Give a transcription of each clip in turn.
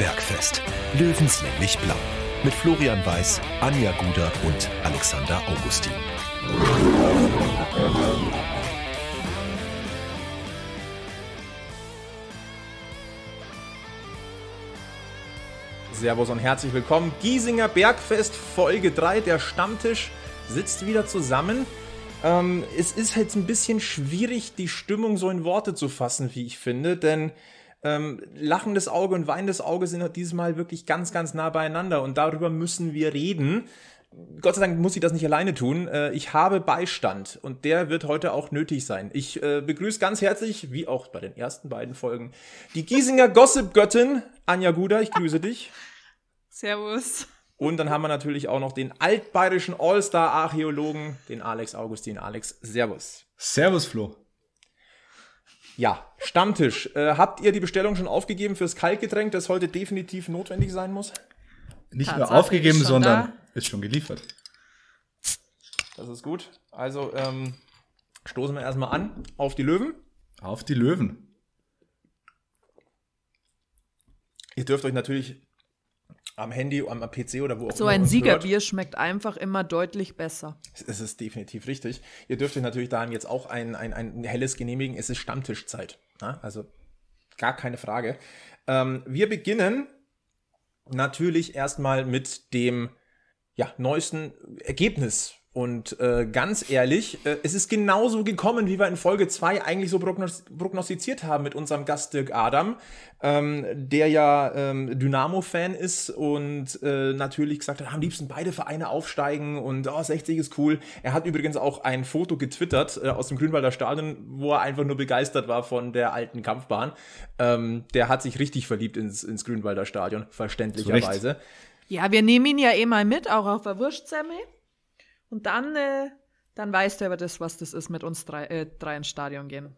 Bergfest. Löwenslänglich blau. Mit Florian Weiß, Anja Guder und Alexander Augustin. Servus und herzlich willkommen. Giesinger Bergfest Folge 3, der Stammtisch sitzt wieder zusammen. Ähm, es ist jetzt halt ein bisschen schwierig, die Stimmung so in Worte zu fassen, wie ich finde, denn ähm, lachendes Auge und weinendes Auge sind halt dieses Mal wirklich ganz, ganz nah beieinander und darüber müssen wir reden. Gott sei Dank muss ich das nicht alleine tun. Äh, ich habe Beistand und der wird heute auch nötig sein. Ich äh, begrüße ganz herzlich, wie auch bei den ersten beiden Folgen, die Giesinger Gossip-Göttin Anja Guder. Ich grüße dich. Servus. Und dann haben wir natürlich auch noch den altbayerischen All-Star-Archäologen, den Alex Augustin. Alex, Servus. Servus, Flo. Ja, Stammtisch. Äh, habt ihr die Bestellung schon aufgegeben fürs Kaltgetränk, das heute definitiv notwendig sein muss? Nicht nur aufgegeben, sondern da. ist schon geliefert. Das ist gut. Also ähm, stoßen wir erstmal an auf die Löwen. Auf die Löwen. Ihr dürft euch natürlich am Handy, am PC oder wo auch immer. So ein Siegerbier hört. schmeckt einfach immer deutlich besser. Es ist definitiv richtig. Ihr dürft euch natürlich daheim jetzt auch ein, ein, ein helles genehmigen. Es ist Stammtischzeit. Na? Ne? Also gar keine Frage. Ähm, wir beginnen natürlich erstmal mit dem ja, neuesten Ergebnis und äh, ganz ehrlich, äh, es ist genauso gekommen, wie wir in Folge 2 eigentlich so prognos prognostiziert haben mit unserem Gast Dirk Adam, ähm, der ja ähm, Dynamo-Fan ist und äh, natürlich gesagt hat, ah, am liebsten beide Vereine aufsteigen und oh, 60 ist cool. Er hat übrigens auch ein Foto getwittert äh, aus dem Grünwalder Stadion, wo er einfach nur begeistert war von der alten Kampfbahn. Ähm, der hat sich richtig verliebt ins, ins Grünwalder Stadion, verständlicherweise. Ja, wir nehmen ihn ja eh mal mit, auch auf der Wurstsemmel. Und dann, äh, dann weißt du aber das, was das ist, mit uns drei, äh, drei ins Stadion gehen.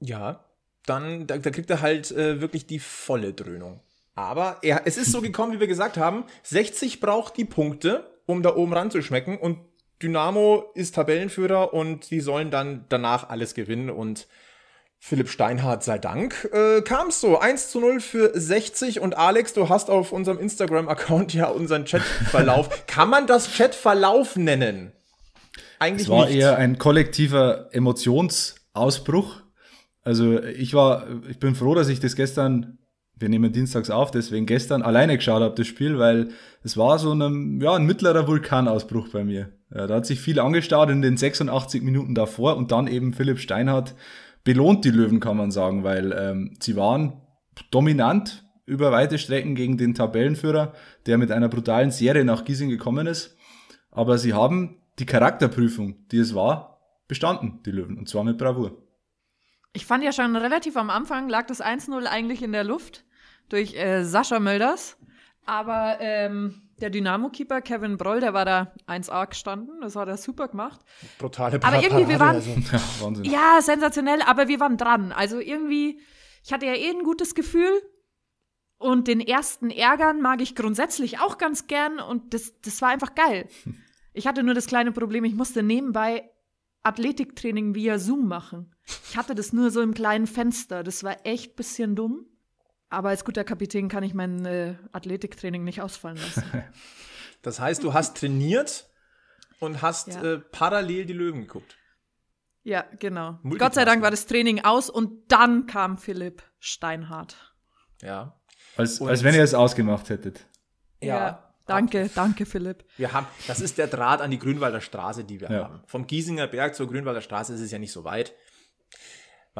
Ja, dann da, da kriegt er halt äh, wirklich die volle Dröhnung. Aber er, es ist so gekommen, wie wir gesagt haben, 60 braucht die Punkte, um da oben ranzuschmecken und Dynamo ist Tabellenführer und die sollen dann danach alles gewinnen und Philipp Steinhardt sei Dank, äh, kam es so. 1 zu 0 für 60 und Alex, du hast auf unserem Instagram-Account ja unseren Chatverlauf. Kann man das Chatverlauf nennen? Eigentlich es war nicht. eher ein kollektiver Emotionsausbruch. Also ich war, ich bin froh, dass ich das gestern, wir nehmen dienstags auf, deswegen gestern alleine geschaut habe, das Spiel, weil es war so ein, ja, ein mittlerer Vulkanausbruch bei mir. Ja, da hat sich viel angestaut in den 86 Minuten davor und dann eben Philipp Steinhardt belohnt die Löwen, kann man sagen, weil ähm, sie waren dominant über weite Strecken gegen den Tabellenführer, der mit einer brutalen Serie nach Giesing gekommen ist. Aber sie haben die Charakterprüfung, die es war, bestanden, die Löwen, und zwar mit Bravour. Ich fand ja schon relativ am Anfang lag das 1-0 eigentlich in der Luft durch äh, Sascha Mölders. Aber ähm, der Dynamo-Keeper Kevin Broll, der war da 1A gestanden, das hat er super gemacht. Brutale Par Aber irgendwie, wir waren, also. ja, ja, sensationell, aber wir waren dran. Also irgendwie, ich hatte ja eh ein gutes Gefühl und den ersten Ärgern mag ich grundsätzlich auch ganz gern und das, das war einfach geil. Ich hatte nur das kleine Problem, ich musste nebenbei Athletiktraining via Zoom machen. Ich hatte das nur so im kleinen Fenster, das war echt ein bisschen dumm. Aber als guter Kapitän kann ich mein äh, Athletiktraining nicht ausfallen lassen. das heißt, du hast trainiert und hast ja. äh, parallel die Löwen geguckt. Ja, genau. Gott sei Dank war das Training aus und dann kam Philipp Steinhardt. Ja. Als, als wenn ihr es ausgemacht hättet. Ja. ja. Danke, danke Philipp. Wir haben, das ist der Draht an die Grünwalder Straße, die wir ja. haben. Vom Giesinger Berg zur Grünwalder Straße ist es ja nicht so weit.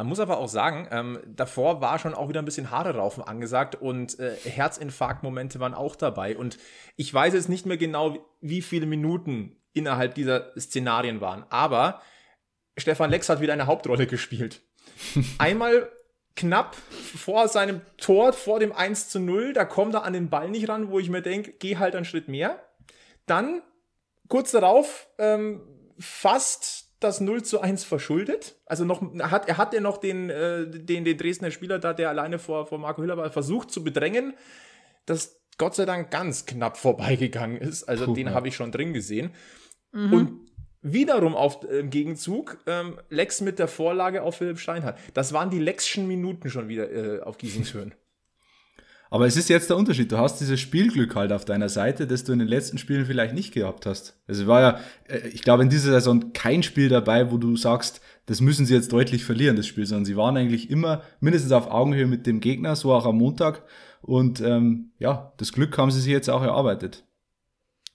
Man muss aber auch sagen, ähm, davor war schon auch wieder ein bisschen Haare raufen angesagt und äh, Herzinfarktmomente waren auch dabei. Und ich weiß jetzt nicht mehr genau, wie viele Minuten innerhalb dieser Szenarien waren. Aber Stefan Lex hat wieder eine Hauptrolle gespielt. Einmal knapp vor seinem Tor, vor dem 1 zu 0, da kommt er an den Ball nicht ran, wo ich mir denke, geh halt einen Schritt mehr. Dann kurz darauf ähm, fast das 0 zu 1 verschuldet. Also noch hat er hat ja noch den, äh, den, den Dresdner Spieler da, der alleine vor, vor Marco Hiller war, versucht zu bedrängen. Das Gott sei Dank ganz knapp vorbeigegangen ist. Also Puh, den ja. habe ich schon drin gesehen. Mhm. Und wiederum auf, im Gegenzug ähm, Lex mit der Vorlage auf Philipp Steinhardt. Das waren die Lexschen Minuten schon wieder äh, auf Giesingshöhen. Aber es ist jetzt der Unterschied. Du hast dieses Spielglück halt auf deiner Seite, das du in den letzten Spielen vielleicht nicht gehabt hast. Also es war ja, äh, ich glaube, in dieser Saison kein Spiel dabei, wo du sagst, das müssen sie jetzt deutlich verlieren, das Spiel, sondern sie waren eigentlich immer mindestens auf Augenhöhe mit dem Gegner, so auch am Montag. Und ähm, ja, das Glück haben sie sich jetzt auch erarbeitet.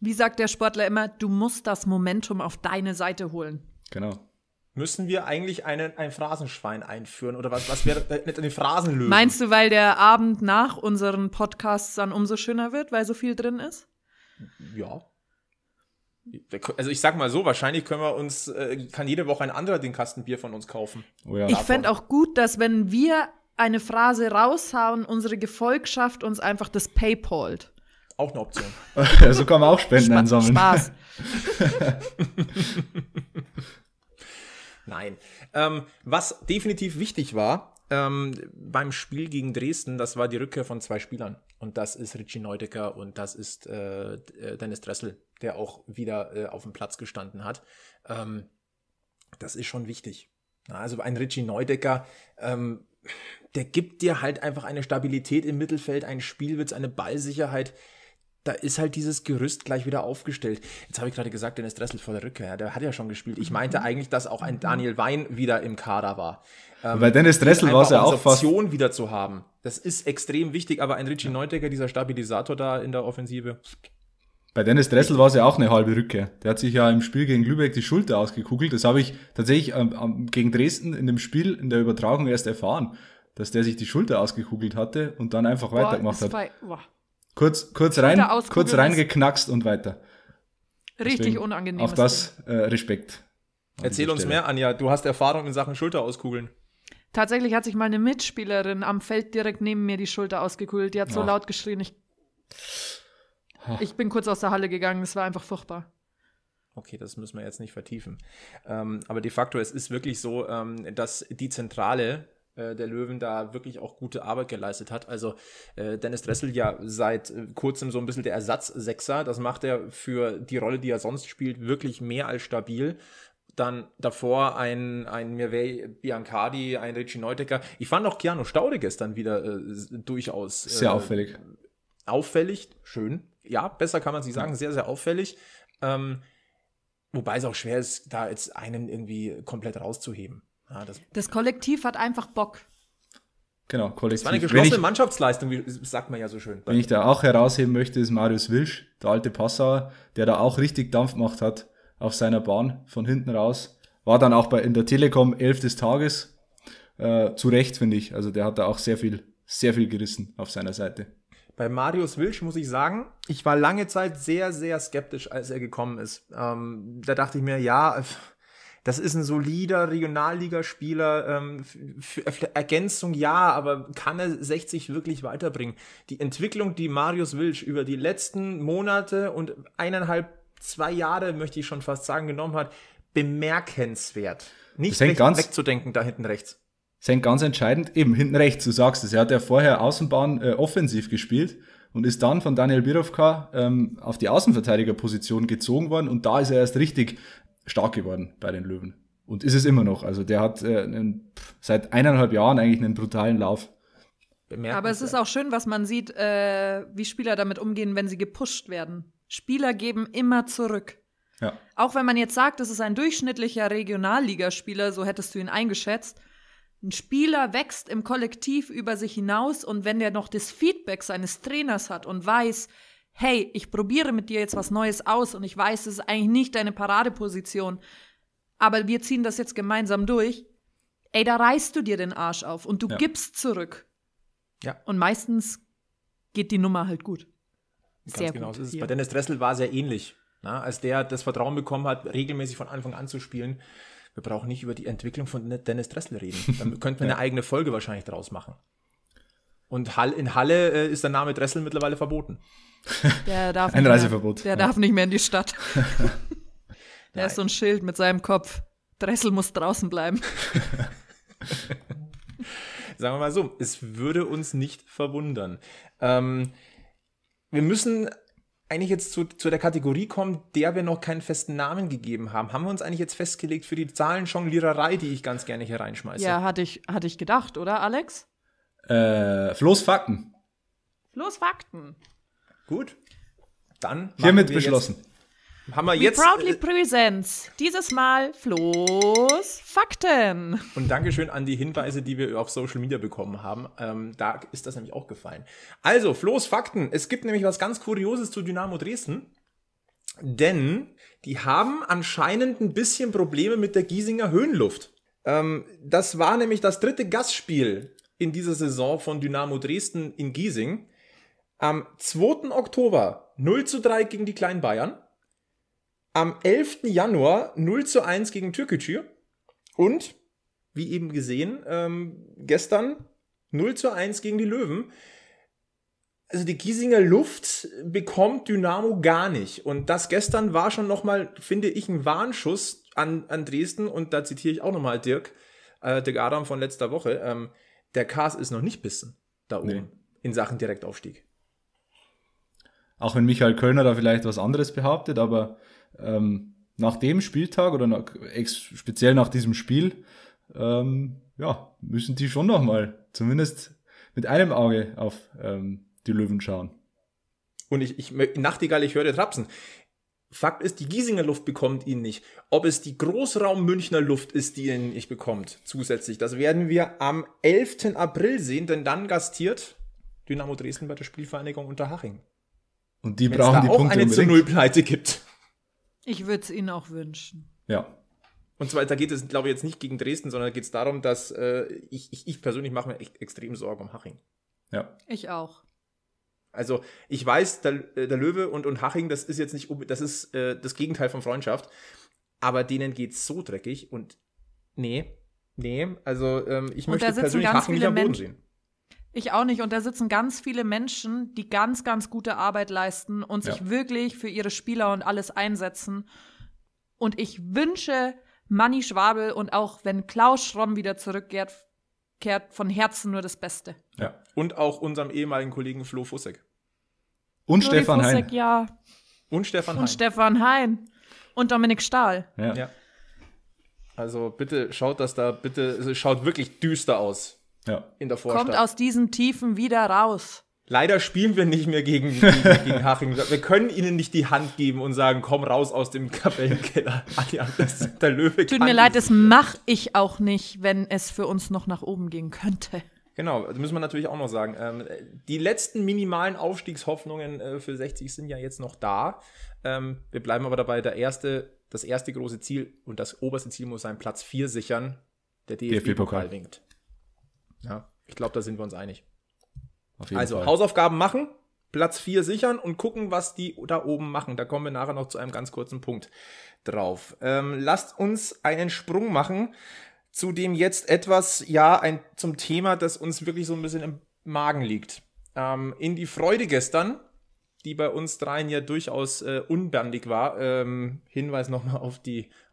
Wie sagt der Sportler immer, du musst das Momentum auf deine Seite holen. Genau müssen wir eigentlich einen, ein Phrasenschwein einführen oder was, was wäre nicht den Phrasenlöwen? Meinst du, weil der Abend nach unseren Podcasts dann umso schöner wird, weil so viel drin ist? Ja. Also ich sag mal so, wahrscheinlich können wir uns, äh, kann jede Woche ein anderer den Kasten Bier von uns kaufen. Oh ja. Ich fände auch gut, dass wenn wir eine Phrase raushauen, unsere Gefolgschaft uns einfach das Paypalt. Auch eine Option. so kann man auch Spenden Sp einsammeln. Spaß. Nein. Ähm, was definitiv wichtig war ähm, beim Spiel gegen Dresden, das war die Rückkehr von zwei Spielern. Und das ist Richie Neudecker und das ist äh, äh Dennis Dressel, der auch wieder äh, auf dem Platz gestanden hat. Ähm, das ist schon wichtig. also ein Richie Neudecker, ähm, der gibt dir halt einfach eine Stabilität im Mittelfeld, ein Spielwitz, eine Ballsicherheit da ist halt dieses Gerüst gleich wieder aufgestellt. Jetzt habe ich gerade gesagt, Dennis Dressel vor der Rückkehr, der hat ja schon gespielt. Ich meinte mhm. eigentlich, dass auch ein Daniel Wein wieder im Kader war. Ähm, Bei Dennis Dressel war es ja auch fast. Option wieder zu haben. Das ist extrem wichtig, aber ein Richie Neudecker, dieser Stabilisator da in der Offensive. Bei Dennis Dressel war es ja auch eine halbe Rückkehr. Der hat sich ja im Spiel gegen Lübeck die Schulter ausgekugelt. Das habe ich tatsächlich ähm, ähm gegen Dresden in dem Spiel in der Übertragung erst erfahren, dass der sich die Schulter ausgekugelt hatte und dann einfach Boah, weitergemacht hat. Bei, wow. Kurz, kurz, rein, kurz reingeknackst und weiter. Richtig Deswegen unangenehm. Auch das äh, Respekt. Erzähl uns mehr, Anja. Du hast Erfahrung in Sachen Schulter auskugeln. Tatsächlich hat sich meine Mitspielerin am Feld direkt neben mir die Schulter ausgekugelt. Die hat so Ach. laut geschrien. Ich, ich bin kurz aus der Halle gegangen. Es war einfach furchtbar. Okay, das müssen wir jetzt nicht vertiefen. Ähm, aber de facto, es ist wirklich so, ähm, dass die Zentrale äh, der Löwen da wirklich auch gute Arbeit geleistet hat. Also äh, Dennis Dressel ja seit äh, kurzem so ein bisschen der Ersatzsechser. Das macht er für die Rolle, die er sonst spielt, wirklich mehr als stabil dann davor ein, ein Mirvey Biancardi, ein Richie Neudecker. Ich fand auch Keanu Staude gestern wieder äh, durchaus. Äh, sehr auffällig. Auffällig, schön. Ja, besser kann man es nicht sagen, sehr, sehr auffällig. Ähm, wobei es auch schwer ist, da jetzt einen irgendwie komplett rauszuheben. Ah, das, das Kollektiv hat einfach Bock. Genau, Kollektiv. Das war eine geschlossene ich, Mannschaftsleistung, wie sagt man ja so schön. Wenn ich da auch herausheben möchte, ist Marius Wilsch, der alte Passauer, der da auch richtig Dampf gemacht hat auf seiner Bahn von hinten raus. War dann auch bei in der Telekom elf des Tages. Äh, zu Recht, finde ich. Also der hat da auch sehr viel, sehr viel gerissen auf seiner Seite. Bei Marius Wilsch muss ich sagen, ich war lange Zeit sehr, sehr skeptisch, als er gekommen ist. Ähm, da dachte ich mir, ja, das ist ein solider Regionalligaspieler, ähm, für, Ergänzung ja, aber kann er 60 wirklich weiterbringen? Die Entwicklung, die Marius Wilsch über die letzten Monate und eineinhalb, zwei Jahre, möchte ich schon fast sagen, genommen hat, bemerkenswert. Nicht recht, ganz, wegzudenken da hinten rechts. Sein ganz entscheidend, eben hinten rechts, du sagst es, er hat ja vorher Außenbahn äh, offensiv gespielt und ist dann von Daniel Birovka ähm, auf die Außenverteidigerposition gezogen worden und da ist er erst richtig stark geworden bei den Löwen. Und ist es immer noch. Also der hat äh, einen, seit eineinhalb Jahren eigentlich einen brutalen Lauf. Aber es ist auch schön, was man sieht, äh, wie Spieler damit umgehen, wenn sie gepusht werden. Spieler geben immer zurück. Ja. Auch wenn man jetzt sagt, es ist ein durchschnittlicher Regionalligaspieler, so hättest du ihn eingeschätzt. Ein Spieler wächst im Kollektiv über sich hinaus und wenn der noch das Feedback seines Trainers hat und weiß, hey, ich probiere mit dir jetzt was Neues aus und ich weiß, es ist eigentlich nicht deine Paradeposition, aber wir ziehen das jetzt gemeinsam durch, ey, da reißt du dir den Arsch auf und du ja. gibst zurück. Ja. Und meistens geht die Nummer halt gut. Ganz sehr genau, gut. ist es. Bei Dennis Dressel war es sehr ähnlich. Na, ne? als der das Vertrauen bekommen hat, regelmäßig von Anfang an zu spielen, wir brauchen nicht über die Entwicklung von Dennis Dressel reden. Dann könnten wir ja. eine eigene Folge wahrscheinlich draus machen. Und in Halle äh, ist der Name Dressel mittlerweile verboten. Der darf Ein Reiseverbot. Mehr, der ja. darf nicht mehr in die Stadt. der ist so ein Schild mit seinem Kopf. Dressel muss draußen bleiben. Sagen wir mal so, es würde uns nicht verwundern. Ähm, wir müssen eigentlich jetzt zu, zu der Kategorie kommen, der wir noch keinen festen Namen gegeben haben. Haben wir uns eigentlich jetzt festgelegt für die Zahlenjongliererei, die ich ganz gerne hier reinschmeiße? Ja, hatte ich, hatte ich gedacht, oder, Alex? Äh, Floß Fakten. Floß Fakten. Gut. Dann hiermit beschlossen. Jetzt, haben wir jetzt. proudly äh, presents. Dieses Mal Flo's Fakten. Und Dankeschön an die Hinweise, die wir auf Social Media bekommen haben. Ähm, da ist das nämlich auch gefallen. Also, Flo's Fakten. Es gibt nämlich was ganz Kurioses zu Dynamo Dresden. Denn die haben anscheinend ein bisschen Probleme mit der Giesinger Höhenluft. Ähm, das war nämlich das dritte Gastspiel in dieser Saison von Dynamo Dresden in Giesing. Am 2. Oktober 0 zu 3 gegen die kleinen Bayern. Am 11. Januar 0 zu 1 gegen Türkgücü. Und, wie eben gesehen, ähm, gestern 0 zu 1 gegen die Löwen. Also die Giesinger Luft bekommt Dynamo gar nicht. Und das gestern war schon nochmal, finde ich, ein Warnschuss an, an Dresden. Und da zitiere ich auch nochmal Dirk, äh, Dirk Adam von letzter Woche. Ähm, der Kars ist noch nicht bissen da oben nee. in Sachen Direktaufstieg. Auch wenn Michael Kölner da vielleicht was anderes behauptet, aber ähm, nach dem Spieltag oder nach, speziell nach diesem Spiel, ähm, ja, müssen die schon nochmal zumindest mit einem Auge auf ähm, die Löwen schauen. Und ich, ich, Nachtigall, ich höre Trapsen. Fakt ist, die Giesinger Luft bekommt ihn nicht. Ob es die Großraum Münchner Luft ist, die ihn nicht bekommt, zusätzlich, das werden wir am 11. April sehen, denn dann gastiert Dynamo Dresden bei der Spielvereinigung Unterhaching. Und die Wenn's brauchen die auch Punkte. Wenn es eine zu Null Pleite gibt. Ich würde es ihnen auch wünschen. Ja. Und zwar, da geht es, glaube ich, jetzt nicht gegen Dresden, sondern da geht es darum, dass äh, ich, ich, ich persönlich mache mir echt extrem Sorgen um Haching. Ja. Ich auch. Also ich weiß, der, äh, der, Löwe und, und Haching, das ist jetzt nicht, das ist äh, das Gegenteil von Freundschaft, aber denen geht's so dreckig und nee, nee, also ähm, ich und möchte persönlich Haching nicht am Boden sehen. Ich auch nicht. Und da sitzen ganz viele Menschen, die ganz, ganz gute Arbeit leisten und ja. sich wirklich für ihre Spieler und alles einsetzen. Und ich wünsche Manni Schwabel und auch wenn Klaus Schromm wieder zurückkehrt, kehrt von Herzen nur das Beste. Ja. Und auch unserem ehemaligen Kollegen Flo Fussek. Und Flo Stefan Fussek, Hein. Ja. Und Stefan und Hein. Und Stefan Hein. Und Dominik Stahl. ja. ja. Also bitte schaut das da, bitte, es also schaut wirklich düster aus ja. in der Vorstadt. Kommt aus diesen Tiefen wieder raus. Leider spielen wir nicht mehr gegen, gegen, Haching. Wir können ihnen nicht die Hand geben und sagen, komm raus aus dem Kapellenkeller. Das, der Löwe Tut mir leid, das mache ich auch nicht, wenn es für uns noch nach oben gehen könnte. Genau, das müssen wir natürlich auch noch sagen. Ähm, die letzten minimalen Aufstiegshoffnungen äh, für 60 sind ja jetzt noch da. Ähm, wir bleiben aber dabei, der erste, das erste große Ziel und das oberste Ziel muss sein, Platz 4 sichern. Der DFB-Pokal DFB winkt. Ja, ich glaube, da sind wir uns einig. also Fall. Hausaufgaben machen, Platz 4 sichern und gucken, was die da oben machen. Da kommen wir nachher noch zu einem ganz kurzen Punkt drauf. Ähm, lasst uns einen Sprung machen zu dem jetzt etwas, ja, ein, zum Thema, das uns wirklich so ein bisschen im Magen liegt. Ähm, in die Freude gestern die bei uns dreien ja durchaus äh, unbandig war, ähm, Hinweis nochmal auf,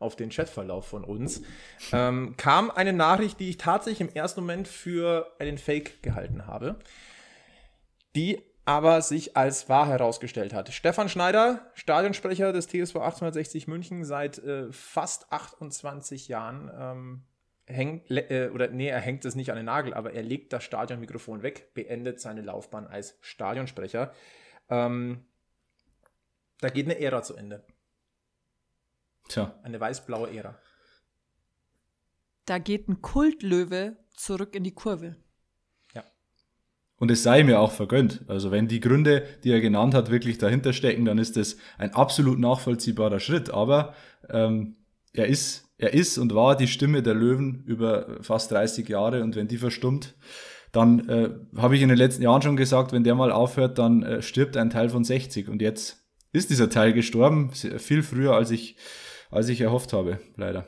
auf den Chatverlauf von uns, ähm, kam eine Nachricht, die ich tatsächlich im ersten Moment für einen Fake gehalten habe, die aber sich als wahr herausgestellt hat. Stefan Schneider, Stadionsprecher des TSV 1860 München seit äh, fast 28 Jahren, ähm, hängt, äh, oder nee, er hängt es nicht an den Nagel, aber er legt das Stadionmikrofon weg, beendet seine Laufbahn als Stadionsprecher. Ähm, da geht eine Ära zu Ende. Tja. Eine weiß-blaue Ära. Da geht ein Kultlöwe zurück in die Kurve. Ja. Und es sei mir auch vergönnt. Also wenn die Gründe, die er genannt hat, wirklich dahinter stecken, dann ist das ein absolut nachvollziehbarer Schritt. Aber ähm, er ist, er ist und war die Stimme der Löwen über fast 30 Jahre und wenn die verstummt, dann äh, habe ich in den letzten Jahren schon gesagt, wenn der mal aufhört, dann äh, stirbt ein Teil von 60. Und jetzt ist dieser Teil gestorben, viel früher als ich, als ich erhofft habe, leider.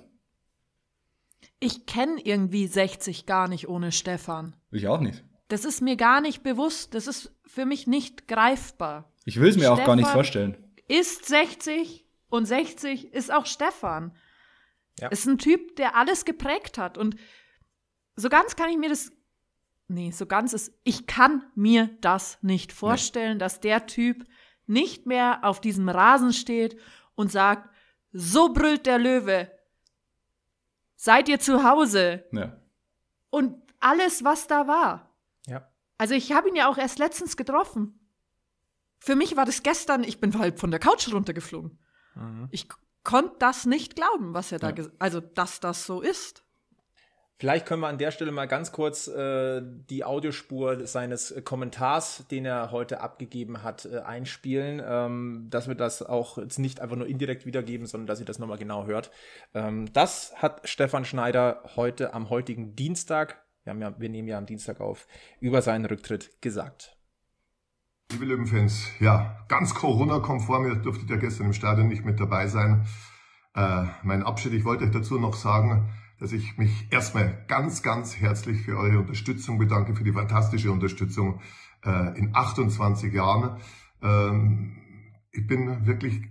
Ich kenne irgendwie 60 gar nicht ohne Stefan. Ich auch nicht. Das ist mir gar nicht bewusst. Das ist für mich nicht greifbar. Ich will es mir Stefan auch gar nicht vorstellen. Ist 60 und 60 ist auch Stefan. Ja. Ist ein Typ, der alles geprägt hat. Und so ganz kann ich mir das nee, so ganz ist, ich kann mir das nicht vorstellen, ja. dass der Typ nicht mehr auf diesem Rasen steht und sagt, so brüllt der Löwe, seid ihr zu Hause. Ja. Und alles, was da war. Ja. Also ich habe ihn ja auch erst letztens getroffen. Für mich war das gestern, ich bin halt von der Couch runtergeflogen. Mhm. Ich konnte das nicht glauben, was er da, ja. also dass das so ist. Vielleicht können wir an der Stelle mal ganz kurz äh, die Audiospur seines Kommentars, den er heute abgegeben hat, äh, einspielen, ähm, dass wir das auch jetzt nicht einfach nur indirekt wiedergeben, sondern dass ihr das nochmal genau hört. Ähm, das hat Stefan Schneider heute am heutigen Dienstag, wir, haben ja, wir nehmen ja am Dienstag auf, über seinen Rücktritt gesagt. Liebe Löwenfans, ja, ganz Corona-konform, ihr dürftet ja gestern im Stadion nicht mit dabei sein. Äh, mein Abschied, ich wollte euch dazu noch sagen, dass ich mich erstmal ganz, ganz herzlich für eure Unterstützung bedanke, für die fantastische Unterstützung äh, in 28 Jahren. Ähm, ich bin wirklich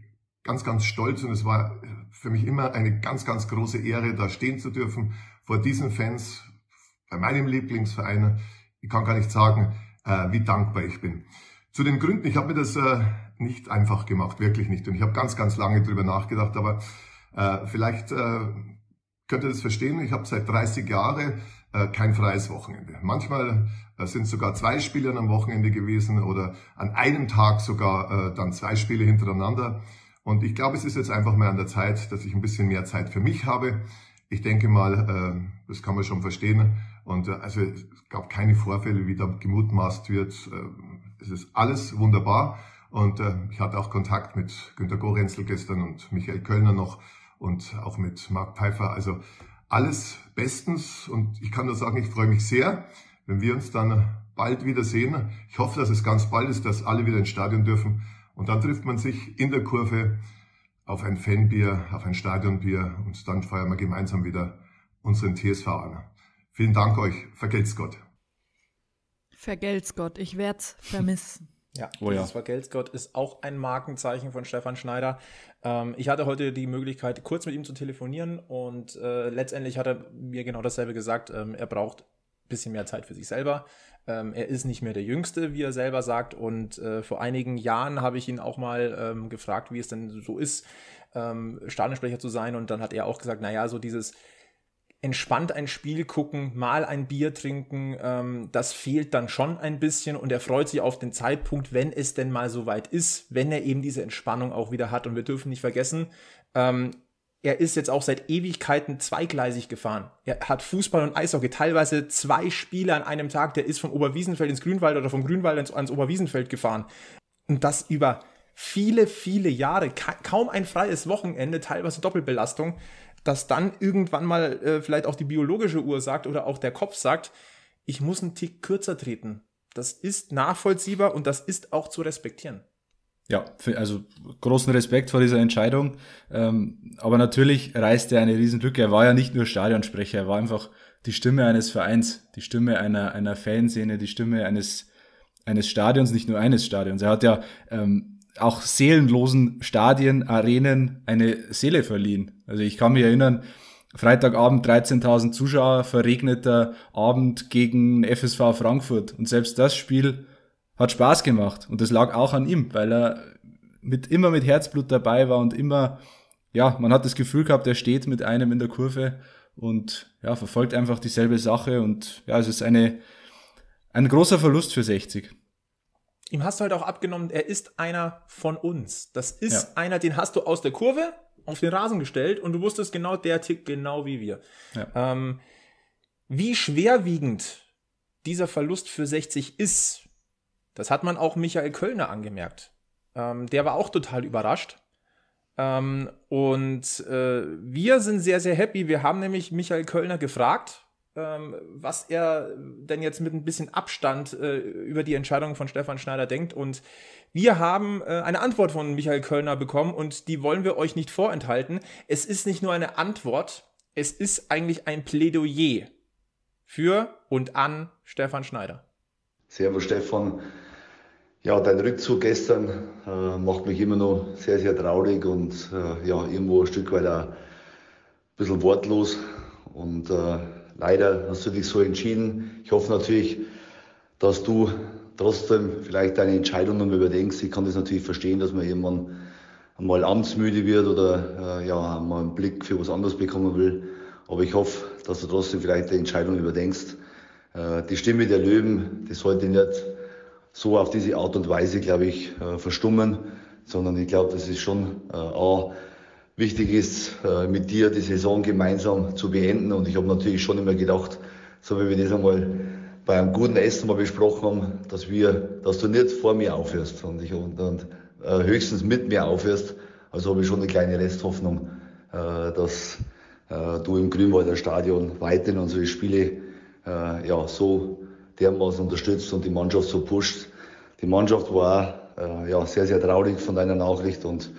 ganz, ganz stolz und es war für mich immer eine ganz, ganz große Ehre, da stehen zu dürfen vor diesen Fans, bei meinem Lieblingsverein. Ich kann gar nicht sagen, äh, wie dankbar ich bin. Zu den Gründen, ich habe mir das äh, nicht einfach gemacht, wirklich nicht. Und ich habe ganz, ganz lange drüber nachgedacht, aber äh, vielleicht äh, könnte das verstehen. Ich habe seit 30 Jahren äh, kein freies Wochenende. Manchmal äh, sind sogar zwei Spiele am Wochenende gewesen oder an einem Tag sogar äh, dann zwei Spiele hintereinander. Und ich glaube, es ist jetzt einfach mal an der Zeit, dass ich ein bisschen mehr Zeit für mich habe. Ich denke mal, äh, das kann man schon verstehen. Und äh, also es gab keine Vorfälle, wie da gemutmaßt wird. Äh, es ist alles wunderbar. Und ich hatte auch Kontakt mit Günter Gorenzel gestern und Michael Kölner noch und auch mit Mark Pfeiffer. Also alles bestens und ich kann nur sagen, ich freue mich sehr, wenn wir uns dann bald wiedersehen. Ich hoffe, dass es ganz bald ist, dass alle wieder ins Stadion dürfen und dann trifft man sich in der Kurve auf ein Fanbier, auf ein Stadionbier und dann feiern wir gemeinsam wieder unseren TSV an. Vielen Dank euch. Vergelt's Gott. Vergelt's Gott. Ich werd's vermissen. Ja, oh ja. dieses Vergeltgott ist auch ein Markenzeichen von Stefan Schneider. Ähm, ich hatte heute die Möglichkeit, kurz mit ihm zu telefonieren und äh, letztendlich hat er mir genau dasselbe gesagt. Ähm, er braucht ein bisschen mehr Zeit für sich selber. Ähm, er ist nicht mehr der Jüngste, wie er selber sagt. Und äh, vor einigen Jahren habe ich ihn auch mal ähm, gefragt, wie es denn so ist, ähm, Stadionsprecher zu sein. Und dann hat er auch gesagt, naja, so dieses entspannt ein Spiel gucken, mal ein Bier trinken, ähm, das fehlt dann schon ein bisschen und er freut sich auf den Zeitpunkt, wenn es denn mal soweit ist, wenn er eben diese Entspannung auch wieder hat. Und wir dürfen nicht vergessen, ähm, er ist jetzt auch seit Ewigkeiten zweigleisig gefahren. Er hat Fußball und Eishockey, teilweise zwei Spiele an einem Tag. Der ist vom Oberwiesenfeld ins Grünwald oder vom Grünwald ins, ans Oberwiesenfeld gefahren. Und das über viele, viele Jahre. Ka kaum ein freies Wochenende, teilweise Doppelbelastung dass dann irgendwann mal äh, vielleicht auch die biologische Uhr sagt oder auch der Kopf sagt, ich muss einen Tick kürzer treten. Das ist nachvollziehbar und das ist auch zu respektieren. Ja, also großen Respekt vor dieser Entscheidung. Ähm, aber natürlich reißt er eine Riesenlücke. Er war ja nicht nur Stadionsprecher, er war einfach die Stimme eines Vereins, die Stimme einer, einer Fanszene, die Stimme eines, eines Stadions, nicht nur eines Stadions. Er hat ja ähm, auch seelenlosen Stadien, Arenen eine Seele verliehen. Also ich kann mich erinnern, Freitagabend 13.000 Zuschauer, verregneter Abend gegen FSV Frankfurt. Und selbst das Spiel hat Spaß gemacht. Und das lag auch an ihm, weil er mit, immer mit Herzblut dabei war und immer, ja, man hat das Gefühl gehabt, er steht mit einem in der Kurve und ja, verfolgt einfach dieselbe Sache. Und ja, es ist eine, ein großer Verlust für 60 ihm hast du halt auch abgenommen, er ist einer von uns. Das ist ja. einer, den hast du aus der Kurve auf den Rasen gestellt und du wusstest genau, der tickt genau wie wir. Ja. Ähm, wie schwerwiegend dieser Verlust für 60 ist, das hat man auch Michael Kölner angemerkt. Ähm, der war auch total überrascht. Ähm, und äh, wir sind sehr, sehr happy. Wir haben nämlich Michael Kölner gefragt, ähm, was er denn jetzt mit ein bisschen Abstand äh, über die Entscheidung von Stefan Schneider denkt. Und wir haben äh, eine Antwort von Michael Kölner bekommen und die wollen wir euch nicht vorenthalten. Es ist nicht nur eine Antwort, es ist eigentlich ein Plädoyer für und an Stefan Schneider. Servus Stefan. Ja, dein Rückzug gestern äh, macht mich immer noch sehr, sehr traurig und äh, ja, irgendwo ein Stück weit ein bisschen wortlos. Und äh, leider hast du dich so entschieden. Ich hoffe natürlich, dass du trotzdem vielleicht deine Entscheidung nochmal überdenkst. Ich kann das natürlich verstehen, dass man irgendwann einmal amtsmüde wird oder äh, ja, mal einen Blick für was anderes bekommen will. Aber ich hoffe, dass du trotzdem vielleicht die Entscheidung überdenkst. Äh, die Stimme der Löwen, die sollte nicht so auf diese Art und Weise, glaube ich, äh, verstummen, sondern ich glaube, das ist schon äh, A, wichtig ist, äh, mit dir die Saison gemeinsam zu beenden. Und ich habe natürlich schon immer gedacht, so wie wir das einmal bei einem guten Essen mal besprochen haben, dass wir, dass du nicht vor mir aufhörst und ich und, und äh, höchstens mit mir aufhörst. Also habe ich schon eine kleine Resthoffnung, äh, dass äh, du im Grünwalder Stadion weiterhin unsere Spiele äh, ja so dermaßen unterstützt und die Mannschaft so pusht. Die Mannschaft war äh, ja sehr sehr traurig von deiner Nachricht und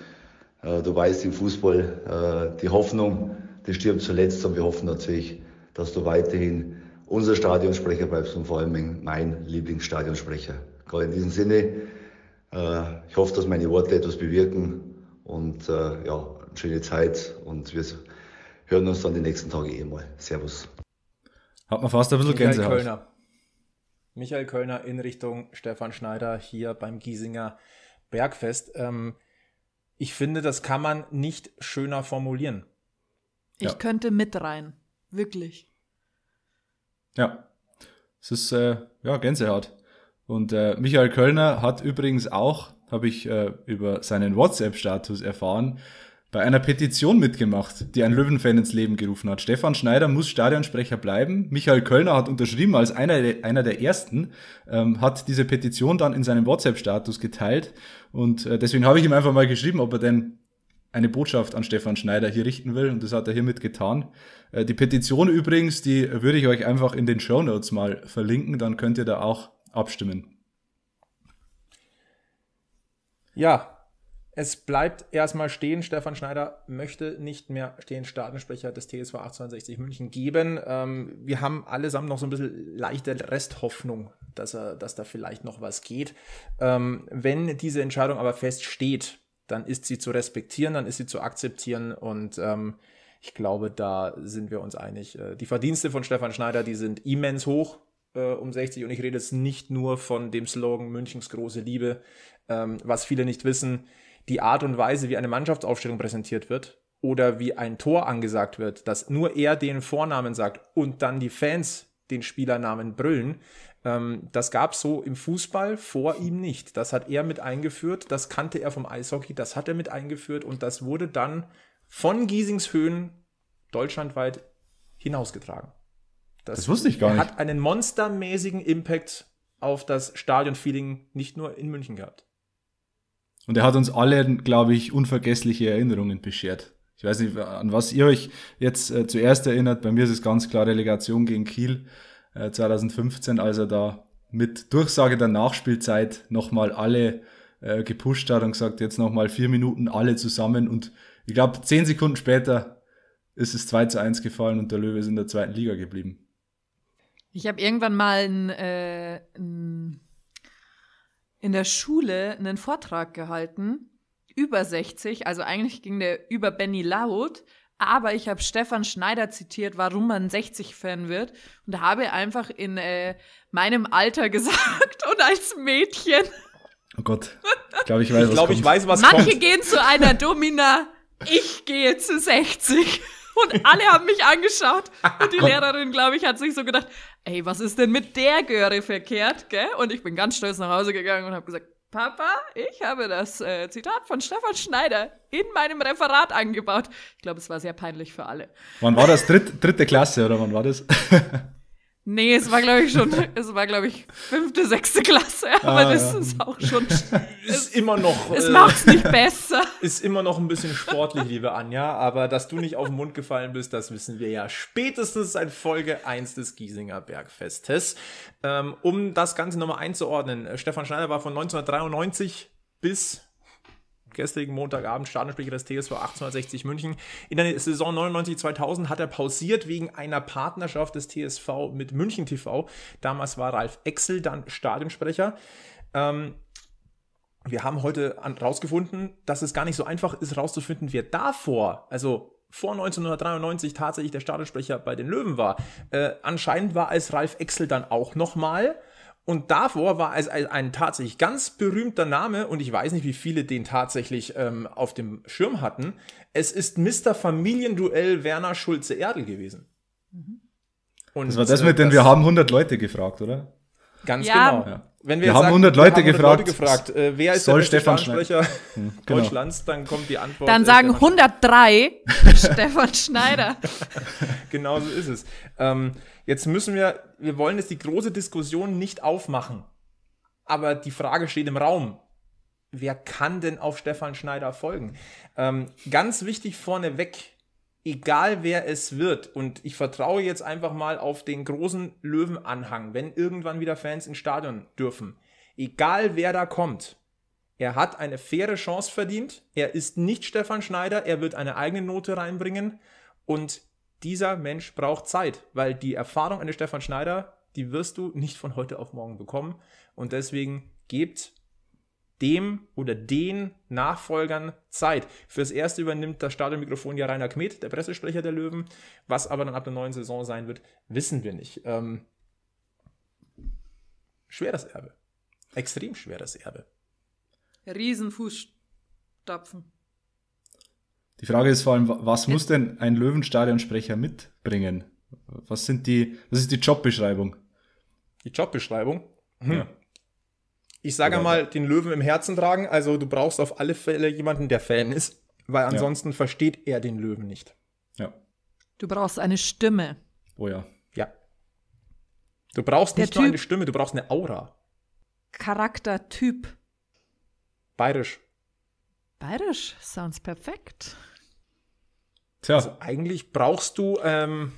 äh, du weißt im Fußball, äh, die Hoffnung, die stirbt zuletzt und wir hoffen natürlich, dass du weiterhin unser Stadionsprecher bleibst und vor allem mein Lieblingsstadionsprecher. In diesem Sinne, äh, ich hoffe, dass meine Worte etwas bewirken und ja, schöne Zeit und wir hören uns dann die nächsten Tage eh mal. Servus. Hat man fast ein bisschen Michael Gänsehaut. Kölner. Michael Kölner in Richtung Stefan Schneider hier beim Giesinger Bergfest. Ähm, ich finde, das kann man nicht schöner formulieren. Ich ja. könnte mit rein. Wirklich. Ja. Es ist äh, ja Gänsehaut. Und äh, Michael Kölner hat übrigens auch, habe ich äh, über seinen WhatsApp-Status erfahren, bei einer Petition mitgemacht, die ein Löwenfan ins Leben gerufen hat. Stefan Schneider muss Stadionsprecher bleiben. Michael Kölner hat unterschrieben als einer, der, einer der ersten, ähm, hat diese Petition dann in seinem WhatsApp-Status geteilt. Und äh, deswegen habe ich ihm einfach mal geschrieben, ob er denn eine Botschaft an Stefan Schneider hier richten will. Und das hat er hiermit getan. Äh, die Petition übrigens, die würde ich euch einfach in den Show Notes mal verlinken. Dann könnt ihr da auch abstimmen. Ja, es bleibt erstmal stehen. Stefan Schneider möchte nicht mehr den Startensprecher des TSV 1860 München geben. Ähm, wir haben allesamt noch so ein bisschen leichte Resthoffnung, dass, er, dass da vielleicht noch was geht. Ähm, wenn diese Entscheidung aber feststeht, dann ist sie zu respektieren, dann ist sie zu akzeptieren und ähm, ich glaube, da sind wir uns einig. Äh, die Verdienste von Stefan Schneider, die sind immens hoch äh, um 60 und ich rede jetzt nicht nur von dem Slogan Münchens große Liebe, ähm, was viele nicht wissen die Art und Weise, wie eine Mannschaftsaufstellung präsentiert wird oder wie ein Tor angesagt wird, dass nur er den Vornamen sagt und dann die Fans den Spielernamen brüllen, ähm, das gab es so im Fußball vor ihm nicht. Das hat er mit eingeführt, das kannte er vom Eishockey, das hat er mit eingeführt und das wurde dann von Giesingshöhen deutschlandweit hinausgetragen. Das, das, wusste ich gar nicht. Hat einen monstermäßigen Impact auf das Stadionfeeling nicht nur in München gehabt. Und er hat uns alle, glaube ich, unvergessliche Erinnerungen beschert. Ich weiß nicht, an was ihr euch jetzt äh, zuerst erinnert. Bei mir ist es ganz klar Relegation gegen Kiel äh, 2015, als er da mit Durchsage der Nachspielzeit nochmal alle äh, gepusht hat und gesagt, jetzt nochmal vier Minuten alle zusammen. Und ich glaube, zehn Sekunden später ist es 2 zu 1 gefallen und der Löwe ist in der zweiten Liga geblieben. Ich habe irgendwann mal ein, äh, ein in der Schule einen Vortrag gehalten, über 60, also eigentlich ging der über Benny Laut, aber ich habe Stefan Schneider zitiert, warum man 60-Fan wird und habe einfach in äh, meinem Alter gesagt und als Mädchen. Oh Gott, ich glaube, ich weiß, ich was, glaub, kommt. weiß was Manche kommt. gehen zu einer Domina, ich gehe zu 60. Und alle haben mich angeschaut. Und die Lehrerin, glaube ich, hat sich so gedacht, ey, was ist denn mit der Göre verkehrt, gell? Und ich bin ganz stolz nach Hause gegangen und habe gesagt, Papa, ich habe das äh, Zitat von Stefan Schneider in meinem Referat angebaut. Ich glaube, es war sehr peinlich für alle. Wann war das? Dritt, dritte Klasse oder wann war das? Nee, es war, glaube ich, schon, es war, glaube ich, fünfte, sechste Klasse, ah, aber ah, das ja. ist auch schon. ist immer noch. Es äh, macht's nicht besser. Ist immer noch ein bisschen sportlich, liebe Anja, aber dass du nicht auf den Mund gefallen bist, das wissen wir ja spätestens seit Folge 1 des Giesinger Bergfestes. Ähm, um das Ganze nochmal einzuordnen, äh, Stefan Schneider war von 1993 bis gestrigen Montagabend startende des TSV 1860 München. In der Saison 99-2000 hat er pausiert wegen einer Partnerschaft des TSV mit München TV. Damals war Ralf Exel dann Stadionsprecher. Ähm, wir haben heute herausgefunden, dass es gar nicht so einfach ist, herauszufinden, wer davor, also vor 1993 tatsächlich der Stadionsprecher bei den Löwen war. Äh, anscheinend war es Ralf Exel dann auch nochmal. Und davor war es ein tatsächlich ganz berühmter Name und ich weiß nicht, wie viele den tatsächlich ähm, auf dem Schirm hatten. Es ist Mr. Familienduell Werner Schulze-Erdl gewesen. Mhm. Und das war das äh, mit, den wir haben 100 Leute gefragt, oder? Ganz ja. genau. Ja. Wenn wir, wir haben sagen, 100 Leute haben 100 gefragt, Leute gefragt äh, wer ist der Stefan Schneider hm, genau. Deutschlands, dann kommt die Antwort. Dann äh, sagen 103 Stefan Schneider. genau so ist es. Ähm, Jetzt müssen wir, wir wollen jetzt die große Diskussion nicht aufmachen. Aber die Frage steht im Raum. Wer kann denn auf Stefan Schneider folgen? Ähm, ganz wichtig vorneweg, egal wer es wird, und ich vertraue jetzt einfach mal auf den großen Löwenanhang, wenn irgendwann wieder Fans ins Stadion dürfen, egal wer da kommt, er hat eine faire Chance verdient, er ist nicht Stefan Schneider, er wird eine eigene Note reinbringen und dieser Mensch braucht Zeit, weil die Erfahrung eines Stefan Schneider, die wirst du nicht von heute auf morgen bekommen. Und deswegen gebt dem oder den Nachfolgern Zeit. Fürs erste übernimmt das Stadionmikrofon ja Rainer Kmet, der Pressesprecher der Löwen. Was aber dann ab der neuen Saison sein wird, wissen wir nicht. Ähm, schweres Erbe. Extrem schweres Erbe. Riesenfußstapfen. Die Frage ist vor allem, was muss denn ein Löwenstadionsprecher mitbringen? Was sind die, was ist die Jobbeschreibung? Die Jobbeschreibung? Hm. Ja. Ich sage Oder mal, den Löwen im Herzen tragen. Also du brauchst auf alle Fälle jemanden, der Fan ist, weil ansonsten ja. versteht er den Löwen nicht. Ja. Du brauchst eine Stimme. Oh ja. Ja. Du brauchst der nicht typ, nur eine Stimme, du brauchst eine Aura. Charaktertyp. Bayerisch. Bayerisch sounds perfekt. Tja. Also eigentlich brauchst du. Ähm,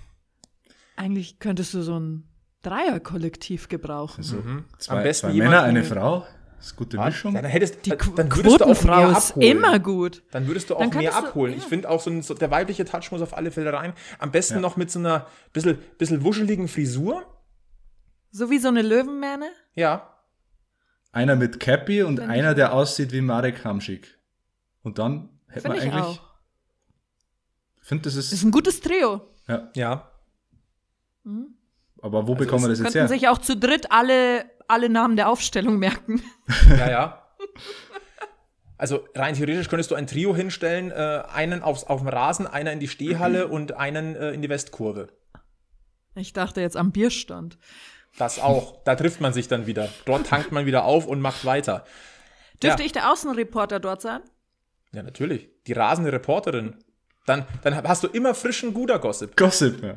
eigentlich könntest du so ein Dreierkollektiv gebrauchen. Also, mhm. zwei, Am besten zwei Männer, eine Frau. Das ist eine gute Mischung. Ja, dann hättest, die dann würdest du auch mehr abholen. ist immer gut. Dann würdest du auch mehr abholen. Du, ja. Ich finde auch so, ein, so, der weibliche Touch muss auf alle Fälle rein. Am besten ja. noch mit so einer bisschen, bisschen wuscheligen Frisur. So wie so eine Löwenmähne? Ja. Einer mit Cappy und Find einer, der aussieht wie Marek Hamschik. Und dann hätte man eigentlich. Ich finde, das ist. Das ist ein gutes Trio. Ja. ja. Mhm. Aber wo also bekommen wir das jetzt her? sich auch zu dritt alle, alle Namen der Aufstellung merken. Ja, ja. Also rein theoretisch könntest du ein Trio hinstellen, äh, einen aufs, auf dem Rasen, einer in die Stehhalle mhm. und einen äh, in die Westkurve. Ich dachte jetzt am Bierstand. Das auch. Da trifft man sich dann wieder. Dort tankt man wieder auf und macht weiter. Dürfte ja. ich der Außenreporter dort sein? Ja, natürlich. Die rasende Reporterin. Dann, dann hast du immer frischen Guder-Gossip. Gossip, ja.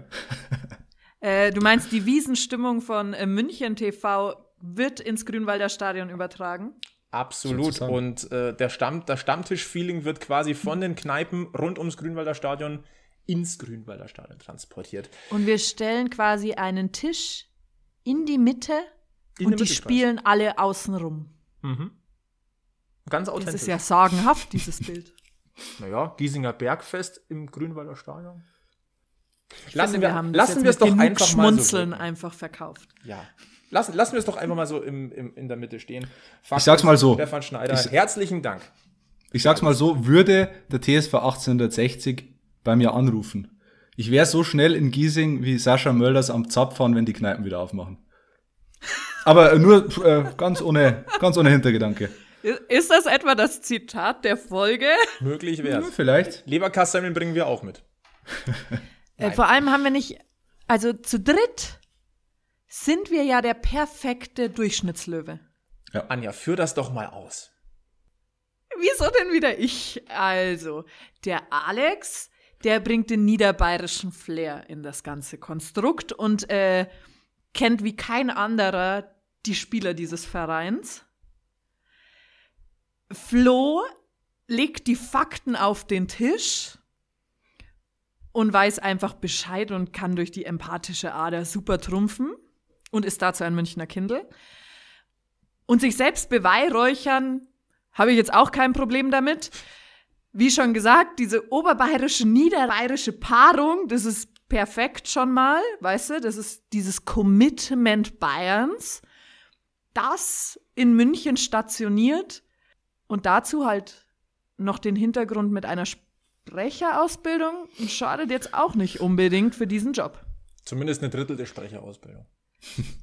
äh, du meinst, die Wiesenstimmung von äh, München TV wird ins Grünwalder Stadion übertragen? Absolut. Sozusagen. Und äh, der, Stamm, der Stammtisch-Feeling wird quasi von den Kneipen rund ums Grünwalder Stadion ins Grünwalder Stadion transportiert. Und wir stellen quasi einen Tisch in die Mitte in und die spielen alle außenrum. Mhm. Ganz authentisch. Das ist ja sagenhaft, dieses Bild. Naja, Giesinger Bergfest im Grünwalder Stadion. lassen finde, wir, wir lassen es doch einfach Schmunzeln mal so einfach verkauft. Ja. Lassen, lassen wir es doch einfach mal so im, im, in der Mitte stehen. Fakt ich sag's mal so. Stefan Schneider, ich, herzlichen Dank. Ich sag's mal so, würde der TSV 1860 bei mir anrufen. Ich wäre so schnell in Giesing wie Sascha Mölders am Zapf fahren, wenn die Kneipen wieder aufmachen. Aber nur äh, ganz ohne, ganz ohne Hintergedanke. Ist das etwa das Zitat der Folge? Möglich wäre es. Vielleicht. Leberkastanien bringen wir auch mit. äh, vor allem haben wir nicht, also zu dritt sind wir ja der perfekte Durchschnittslöwe. Ja. Anja, führ das doch mal aus. Wieso denn wieder ich? Also, der Alex, der bringt den niederbayerischen Flair in das ganze Konstrukt und äh, kennt wie kein anderer die Spieler dieses Vereins. Flo legt die Fakten auf den Tisch und weiß einfach Bescheid und kann durch die empathische Ader super trumpfen und ist dazu ein Münchner Kindel. Und sich selbst beweihräuchern habe ich jetzt auch kein Problem damit. Wie schon gesagt, diese oberbayerische, niederbayerische Paarung, das ist perfekt schon mal, weißt du, das ist dieses Commitment Bayerns, das in München stationiert und dazu halt noch den Hintergrund mit einer Sprecherausbildung schadet jetzt auch nicht unbedingt für diesen Job. Zumindest eine Drittel der Sprecherausbildung.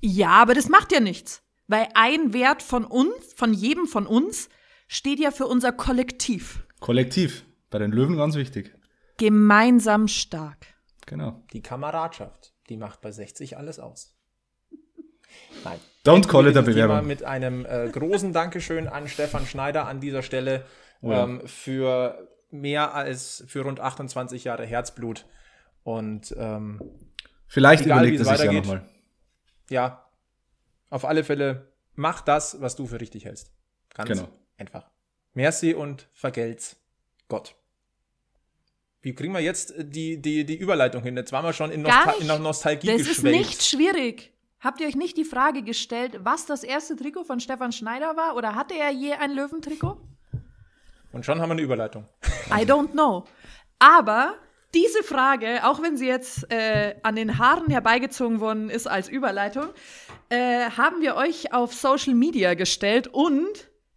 Ja, aber das macht ja nichts. Weil ein Wert von uns, von jedem von uns, steht ja für unser Kollektiv. Kollektiv, bei den Löwen ganz wichtig. Gemeinsam stark. Genau. Die Kameradschaft, die macht bei 60 alles aus. Nein. Don't call it a Bewerbung. Mit einem äh, großen Dankeschön an Stefan Schneider an dieser Stelle oh ja. ähm, für mehr als für rund 28 Jahre Herzblut. Und ähm, vielleicht egal, überlegt es sich ja nochmal. Ja, auf alle Fälle, mach das, was du für richtig hältst. Ganz genau. einfach. Merci und vergelt's Gott. Wie kriegen wir jetzt äh, die, die, die Überleitung hin? Jetzt waren wir schon in, Nostal in Nostalgie das Das ist nicht schwierig. Habt ihr euch nicht die Frage gestellt, was das erste Trikot von Stefan Schneider war? Oder hatte er je ein Löwentrikot? Und schon haben wir eine Überleitung. I don't know. Aber diese Frage, auch wenn sie jetzt äh, an den Haaren herbeigezogen worden ist als Überleitung, äh, haben wir euch auf Social Media gestellt und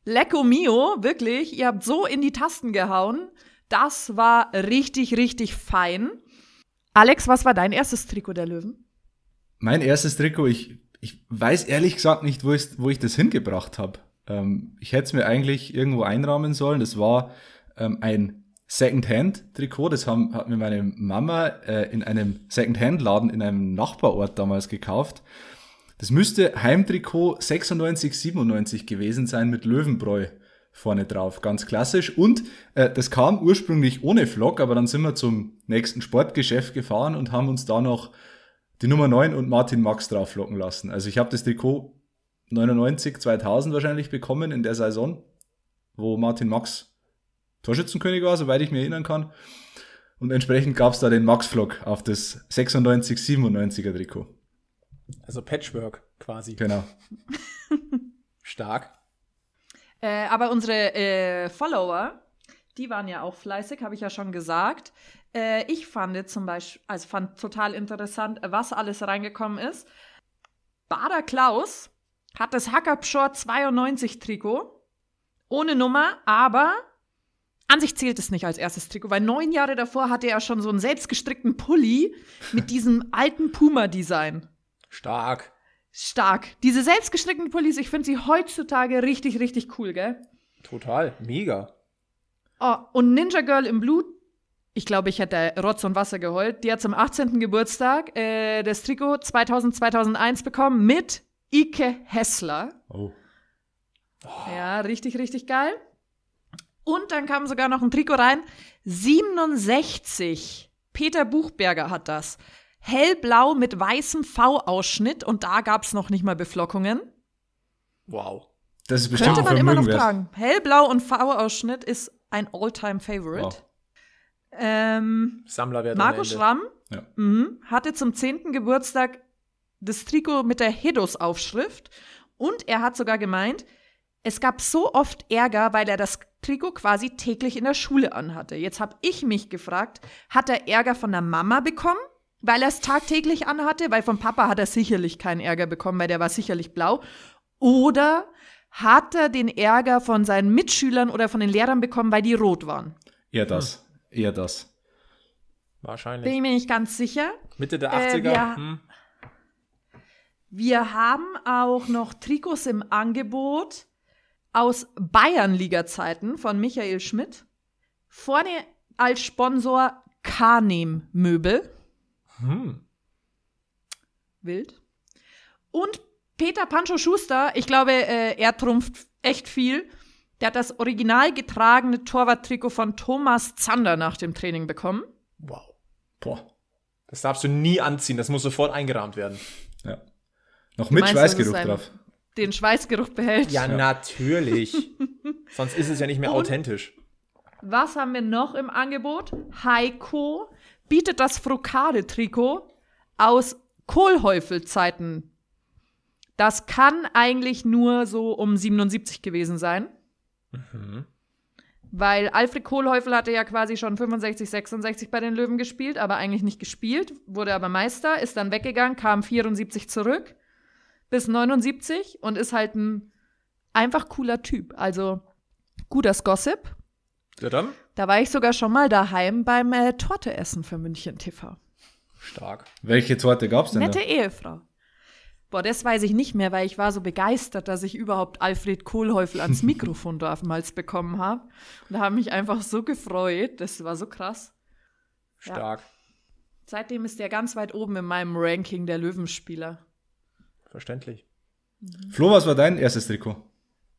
Lecco Mio, wirklich, ihr habt so in die Tasten gehauen. Das war richtig, richtig fein. Alex, was war dein erstes Trikot der Löwen? Mein erstes Trikot, ich, ich weiß ehrlich gesagt nicht, wo ich, wo ich das hingebracht habe. Ähm, ich hätte es mir eigentlich irgendwo einrahmen sollen. Das war ähm, ein Second-Hand-Trikot. Das haben, hat mir meine Mama äh, in einem Second-Hand-Laden in einem Nachbarort damals gekauft. Das müsste Heimtrikot 96, 97 gewesen sein mit Löwenbräu vorne drauf. Ganz klassisch. Und äh, das kam ursprünglich ohne Flock, aber dann sind wir zum nächsten Sportgeschäft gefahren und haben uns da noch die Nummer 9 und Martin Max drauflocken lassen. Also ich habe das Trikot 99, 2000 wahrscheinlich bekommen in der Saison, wo Martin Max Torschützenkönig war, soweit ich mich erinnern kann. Und entsprechend gab es da den Max-Flock auf das 96, 97er Trikot. Also Patchwork quasi. Genau. Stark. Äh, aber unsere äh, Follower, die waren ja auch fleißig, habe ich ja schon gesagt. Äh, ich fand zum Beispiel, also fand total interessant, äh, was alles reingekommen ist. Bader Klaus hat das Hacker Hackerpschor 92 Trikot. Ohne Nummer, aber an sich zählt es nicht als erstes Trikot, weil neun Jahre davor hatte er schon so einen selbstgestrickten Pulli mit diesem alten Puma-Design. Stark. Stark. Diese selbstgestrickten Pullis, ich finde sie heutzutage richtig, richtig cool, gell? Total. Mega. Oh, und Ninja Girl im Blut, ich glaube, ich hätte Rotz und Wasser geheult. Die hat zum 18. Geburtstag äh, das Trikot 2000, 2001 bekommen mit Ike Hessler. Oh. oh. Ja, richtig, richtig geil. Und dann kam sogar noch ein Trikot rein. 67. Peter Buchberger hat das. Hellblau mit weißem V-Ausschnitt und da gab es noch nicht mal Beflockungen. Wow. Das ist bestimmt Könnte man immer noch tragen. Hellblau und V-Ausschnitt ist ein All-Time-Favorite. Wow. Ähm, Sammler Sammlerwert Marco Schramm ja. Mhm, hatte zum 10. Geburtstag das Trikot mit der Hedos-Aufschrift und er hat sogar gemeint, es gab so oft Ärger, weil er das Trikot quasi täglich in der Schule anhatte. Jetzt habe ich mich gefragt, hat er Ärger von der Mama bekommen, weil er es tagtäglich anhatte? Weil vom Papa hat er sicherlich keinen Ärger bekommen, weil der war sicherlich blau. Oder hat er den Ärger von seinen Mitschülern oder von den Lehrern bekommen, weil die rot waren? Ja, das. Eher das. Wahrscheinlich. Bin ich mir nicht ganz sicher. Mitte der 80er. Äh, wir, hm. wir, haben auch noch Trikots im Angebot aus Bayernliga-Zeiten von Michael Schmidt. Vorne als Sponsor Karnem Möbel. Hm. Wild. Und Peter Pancho Schuster, ich glaube, äh, er trumpft echt viel. Der hat das original getragene Torwarttrikot von Thomas Zander nach dem Training bekommen. Wow. Boah. Das darfst du nie anziehen. Das muss sofort eingerahmt werden. Ja. Noch mit meinst, Schweißgeruch drauf. Den Schweißgeruch behält. Ja, ja. natürlich. Sonst ist es ja nicht mehr Und authentisch. Was haben wir noch im Angebot? Heiko bietet das frokade trikot aus Kohlhäufelzeiten. Das kann eigentlich nur so um 77 gewesen sein. Mhm. Weil Alfred Kohlhäufel hatte ja quasi schon 65, 66 bei den Löwen gespielt, aber eigentlich nicht gespielt, wurde aber Meister, ist dann weggegangen, kam 74 zurück bis 79 und ist halt ein einfach cooler Typ. Also gutes Gossip. Ja, dann? Da war ich sogar schon mal daheim beim äh, Torteessen für München TV. Stark. Welche Torte gab es denn? Nette da? Ehefrau. Boah, das weiß ich nicht mehr, weil ich war so begeistert, dass ich überhaupt Alfred Kohlhäufel ans Mikrofon damals bekommen habe. Und da habe mich einfach so gefreut. Das war so krass. Stark. Ja. Seitdem ist der ganz weit oben in meinem Ranking der Löwenspieler. Verständlich. Mhm. Flo, was war dein erstes Trikot?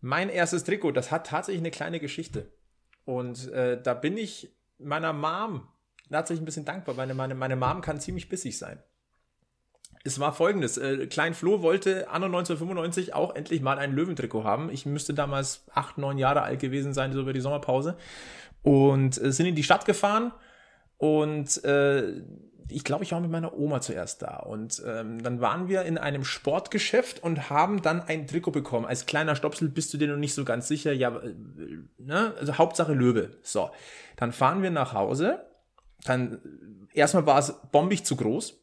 Mein erstes Trikot, das hat tatsächlich eine kleine Geschichte. Und äh, da bin ich meiner Mom tatsächlich ein bisschen dankbar, weil meine, meine, meine Mom kann ziemlich bissig sein. Es war folgendes. Äh, Klein Flo wollte anno 1995 auch endlich mal ein Löwentrikot haben. Ich müsste damals acht, neun Jahre alt gewesen sein, so über die Sommerpause. Und äh, sind in die Stadt gefahren und äh, ich glaube, ich war mit meiner Oma zuerst da. Und ähm, dann waren wir in einem Sportgeschäft und haben dann ein Trikot bekommen. Als kleiner Stopsel bist du dir noch nicht so ganz sicher. Ja, äh, ne? also Hauptsache Löwe. So, dann fahren wir nach Hause. Dann erstmal war es bombig zu groß.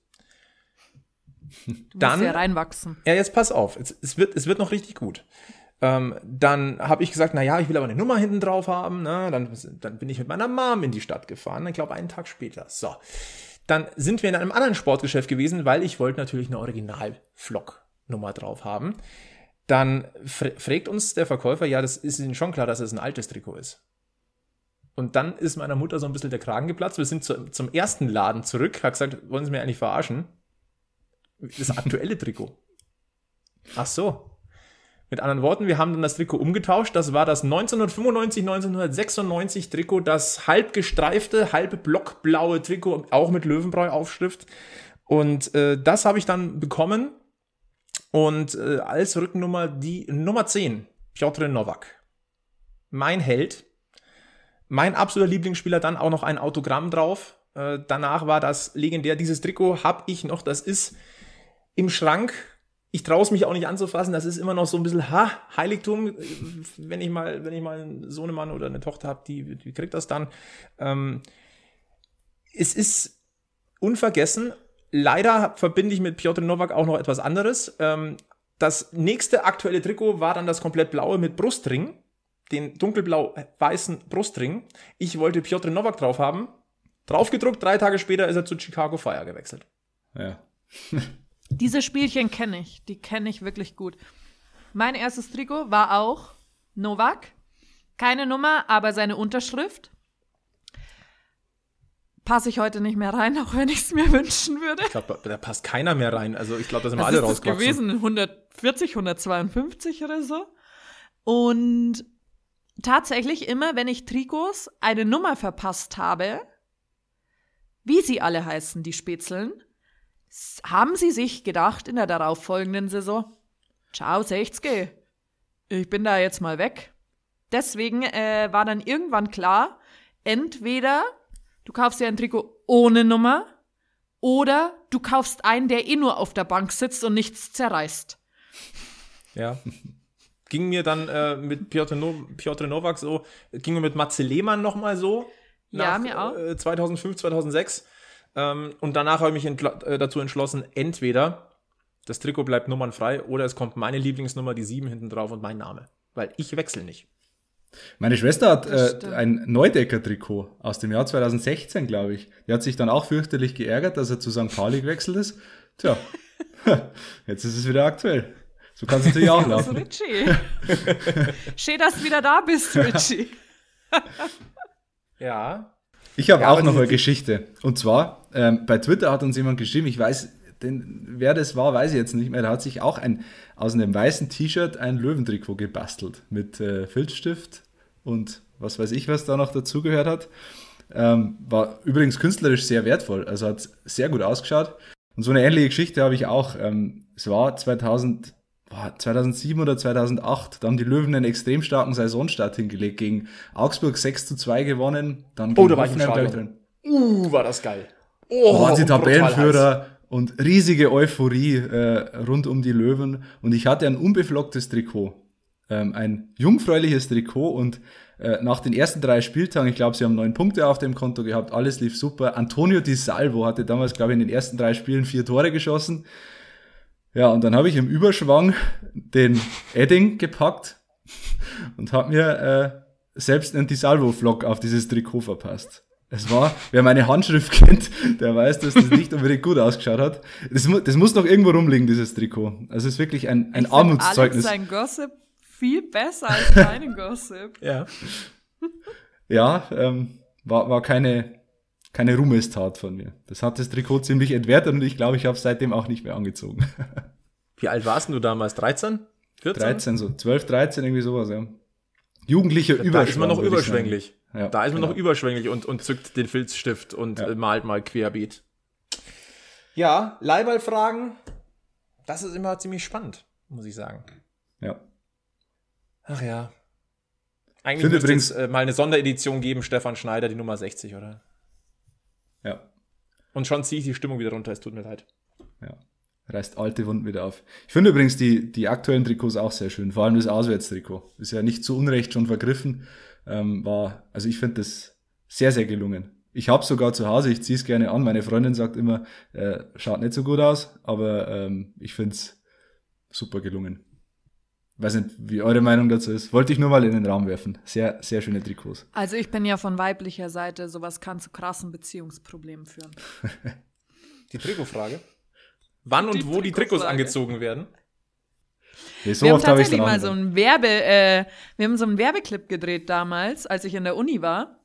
Du dann, musst ja reinwachsen. Ja, jetzt pass auf, es, es, wird, es wird noch richtig gut. Ähm, dann habe ich gesagt, na ja, ich will aber eine Nummer hinten drauf haben. Ne? Dann, dann bin ich mit meiner Mom in die Stadt gefahren. Ich glaube, einen Tag später. So, dann sind wir in einem anderen Sportgeschäft gewesen, weil ich wollte natürlich eine Original-Flock-Nummer drauf haben. Dann fragt uns der Verkäufer, ja, das ist Ihnen schon klar, dass es ein altes Trikot ist. Und dann ist meiner Mutter so ein bisschen der Kragen geplatzt. Wir sind zu, zum ersten Laden zurück, hat gesagt, wollen Sie mir eigentlich verarschen? Das aktuelle Trikot. Ach so. Mit anderen Worten, wir haben dann das Trikot umgetauscht. Das war das 1995, 1996 Trikot, das halb gestreifte, halb blockblaue Trikot, auch mit Löwenbräu-Aufschrift. Und äh, das habe ich dann bekommen. Und äh, als Rückennummer die Nummer 10, Piotr Nowak. Mein Held. Mein absoluter Lieblingsspieler, dann auch noch ein Autogramm drauf. Äh, danach war das legendär. Dieses Trikot habe ich noch. Das ist im Schrank. Ich traue es mich auch nicht anzufassen. Das ist immer noch so ein bisschen ha, Heiligtum. Wenn ich mal, wenn ich mal einen Sohnemann oder eine Tochter habe, die, die kriegt das dann. Ähm, es ist unvergessen. Leider verbinde ich mit Piotr Nowak auch noch etwas anderes. Ähm, das nächste aktuelle Trikot war dann das komplett blaue mit Brustring, den dunkelblau-weißen Brustring. Ich wollte Piotr Nowak drauf haben. Draufgedruckt, drei Tage später ist er zu Chicago Fire gewechselt. Ja. Diese Spielchen kenne ich. Die kenne ich wirklich gut. Mein erstes Trikot war auch Novak. Keine Nummer, aber seine Unterschrift. Passe ich heute nicht mehr rein, auch wenn ich es mir wünschen würde. Ich glaube, da passt keiner mehr rein. Also ich glaube, da sind wir alle rausgekommen. gewesen 140, 152 oder so. Und tatsächlich immer, wenn ich Trikots eine Nummer verpasst habe, wie sie alle heißen, die Spätzeln, haben sie sich gedacht in der darauffolgenden Saison, ciao 60, ich bin da jetzt mal weg. Deswegen äh, war dann irgendwann klar, entweder du kaufst dir ein Trikot ohne Nummer oder du kaufst einen, der eh nur auf der Bank sitzt und nichts zerreißt. Ja. Ging mir dann äh, mit Piotr, no Piotr Nowak so, ging mir mit Matze Lehmann nochmal so. Nach, ja, mir auch. Äh, 2005, 2006 ähm, und danach habe ich mich äh, dazu entschlossen, entweder das Trikot bleibt nummernfrei oder es kommt meine Lieblingsnummer, die 7 hinten drauf und mein Name. Weil ich wechsle nicht. Meine Schwester hat äh, ein Neudecker-Trikot aus dem Jahr 2016, glaube ich. Die hat sich dann auch fürchterlich geärgert, dass er zu St. Pauli gewechselt ist. Tja, jetzt ist es wieder aktuell. So kannst du natürlich auch laufen. Richie. Schön, dass du wieder da bist, Richie. ja, ich habe ja, auch noch eine Geschichte. Und zwar, ähm, bei Twitter hat uns jemand geschrieben, ich weiß, den, wer das war, weiß ich jetzt nicht mehr. Da hat sich auch ein, aus einem weißen T-Shirt ein Löwentrikot gebastelt mit äh, Filzstift und was weiß ich, was da noch dazugehört hat. Ähm, war übrigens künstlerisch sehr wertvoll, also hat sehr gut ausgeschaut. Und so eine ähnliche Geschichte habe ich auch. Ähm, es war 2000, 2007 oder 2008, da haben die Löwen einen extrem starken Saisonstart hingelegt, gegen Augsburg 6 zu 2 gewonnen, dann oh, gegen oh, da war Hoffenheim ich drin. Uh, war das geil. Oh, waren oh, sie Tabellenführer und riesige Euphorie äh, rund um die Löwen und ich hatte ein unbeflocktes Trikot, ähm, ein jungfräuliches Trikot und äh, nach den ersten drei Spieltagen, ich glaube, sie haben neun Punkte auf dem Konto gehabt, alles lief super. Antonio Di Salvo hatte damals, glaube ich, in den ersten drei Spielen vier Tore geschossen ja, und dann habe ich im Überschwang den Edding gepackt und habe mir äh, selbst einen disalvo vlog auf dieses Trikot verpasst. Es war, wer meine Handschrift kennt, der weiß, dass das nicht unbedingt gut ausgeschaut hat. Das, das muss noch irgendwo rumliegen, dieses Trikot. Also es ist wirklich ein, ein ich Armutszeugnis. Alex sein Gossip viel besser als meinen Gossip. ja. Ja, ähm, war, war keine, keine Ruhmestat von mir. Das hat das Trikot ziemlich entwertet und ich glaube, ich habe es seitdem auch nicht mehr angezogen. Wie alt warst du damals? 13? 14? 13, so 12, 13, irgendwie sowas, ja. Jugendliche ja, Überschwang. Da ist man noch überschwänglich. Ja, da ist man genau. noch überschwänglich und, und zückt den Filzstift und ja. Äh, malt mal querbeet. Ja, Leihballfragen, das ist immer ziemlich spannend, muss ich sagen. Ja. Ach ja. Eigentlich müsste es äh, mal eine Sonderedition geben, Stefan Schneider, die Nummer 60, oder? Ja. Und schon ziehe ich die Stimmung wieder runter, es tut mir leid. Ja. Reißt alte Wunden wieder auf. Ich finde übrigens die, die aktuellen Trikots auch sehr schön, vor allem das Auswärtstrikot. Ist ja nicht zu Unrecht schon vergriffen. Ähm, war, also ich finde das sehr, sehr gelungen. Ich habe sogar zu Hause, ich ziehe es gerne an. Meine Freundin sagt immer, äh, schaut nicht so gut aus, aber ähm, ich finde es super gelungen weiß nicht, wie eure Meinung dazu ist. Wollte ich nur mal in den Raum werfen. Sehr, sehr schöne Trikots. Also ich bin ja von weiblicher Seite, sowas kann zu krassen Beziehungsproblemen führen. die Trikotfrage. Wann die und wo die Trikots angezogen werden? Nee, so wir haben tatsächlich hab mal so einen Werbe, äh, wir haben so einen Werbeclip gedreht damals, als ich in der Uni war.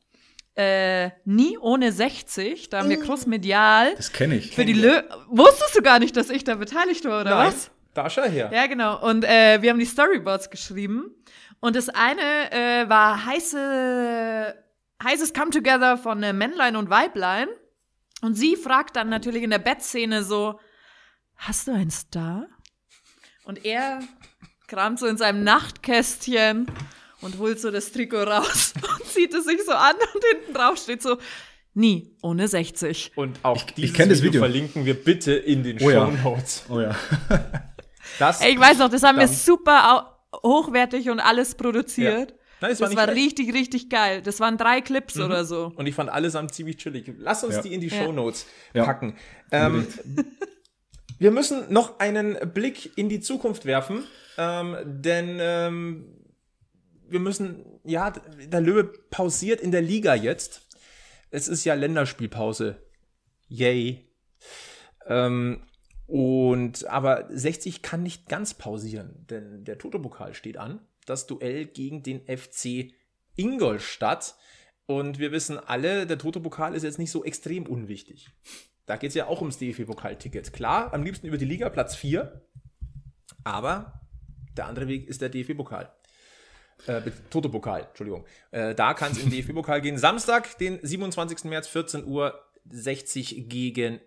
Äh, nie ohne 60, da haben wir großmedial. Mm. Das kenne ich. Für die Lö Wusstest du gar nicht, dass ich da beteiligt war, oder Nein. was? Da schau her. Ja, genau. Und äh, wir haben die Storyboards geschrieben. Und das eine äh, war heiße, heißes Come Together von äh, Männlein und Weiblein. Und sie fragt dann natürlich in der Bettszene so: Hast du einen Star? Und er kramt so in seinem Nachtkästchen und holt so das Trikot raus und zieht es sich so an und hinten drauf steht so nie ohne 60. Und auch ich, dieses ich Video, Video, verlinken wir bitte in den oh Show Notes. Oh ja. Das Ey, ich weiß noch, das haben wir super hochwertig und alles produziert. Ja. Nein, das, das war, richtig, richtig geil. Das waren drei Clips mhm. oder so. Und ich fand allesamt ziemlich chillig. Lass uns ja. die in die ja. Show Notes packen. Ähm, wir müssen noch einen Blick in die Zukunft werfen, ähm, denn ähm, wir müssen, ja, der Löwe pausiert in der Liga jetzt. Es ist ja Länderspielpause. Yay. Ähm, und aber 60 kann nicht ganz pausieren, denn der Totopokal steht an. Das Duell gegen den FC Ingolstadt. Und wir wissen alle, der Totopokal ist jetzt nicht so extrem unwichtig. Da geht es ja auch ums DFB-Pokalticket. Klar, am liebsten über die Liga, Platz 4. Aber der andere Weg ist der DFB-Pokal. Äh, Totopokal, Entschuldigung. Äh, da kann es im DFB-Pokal gehen. Samstag, den 27. März, 14 Uhr, 60 gegen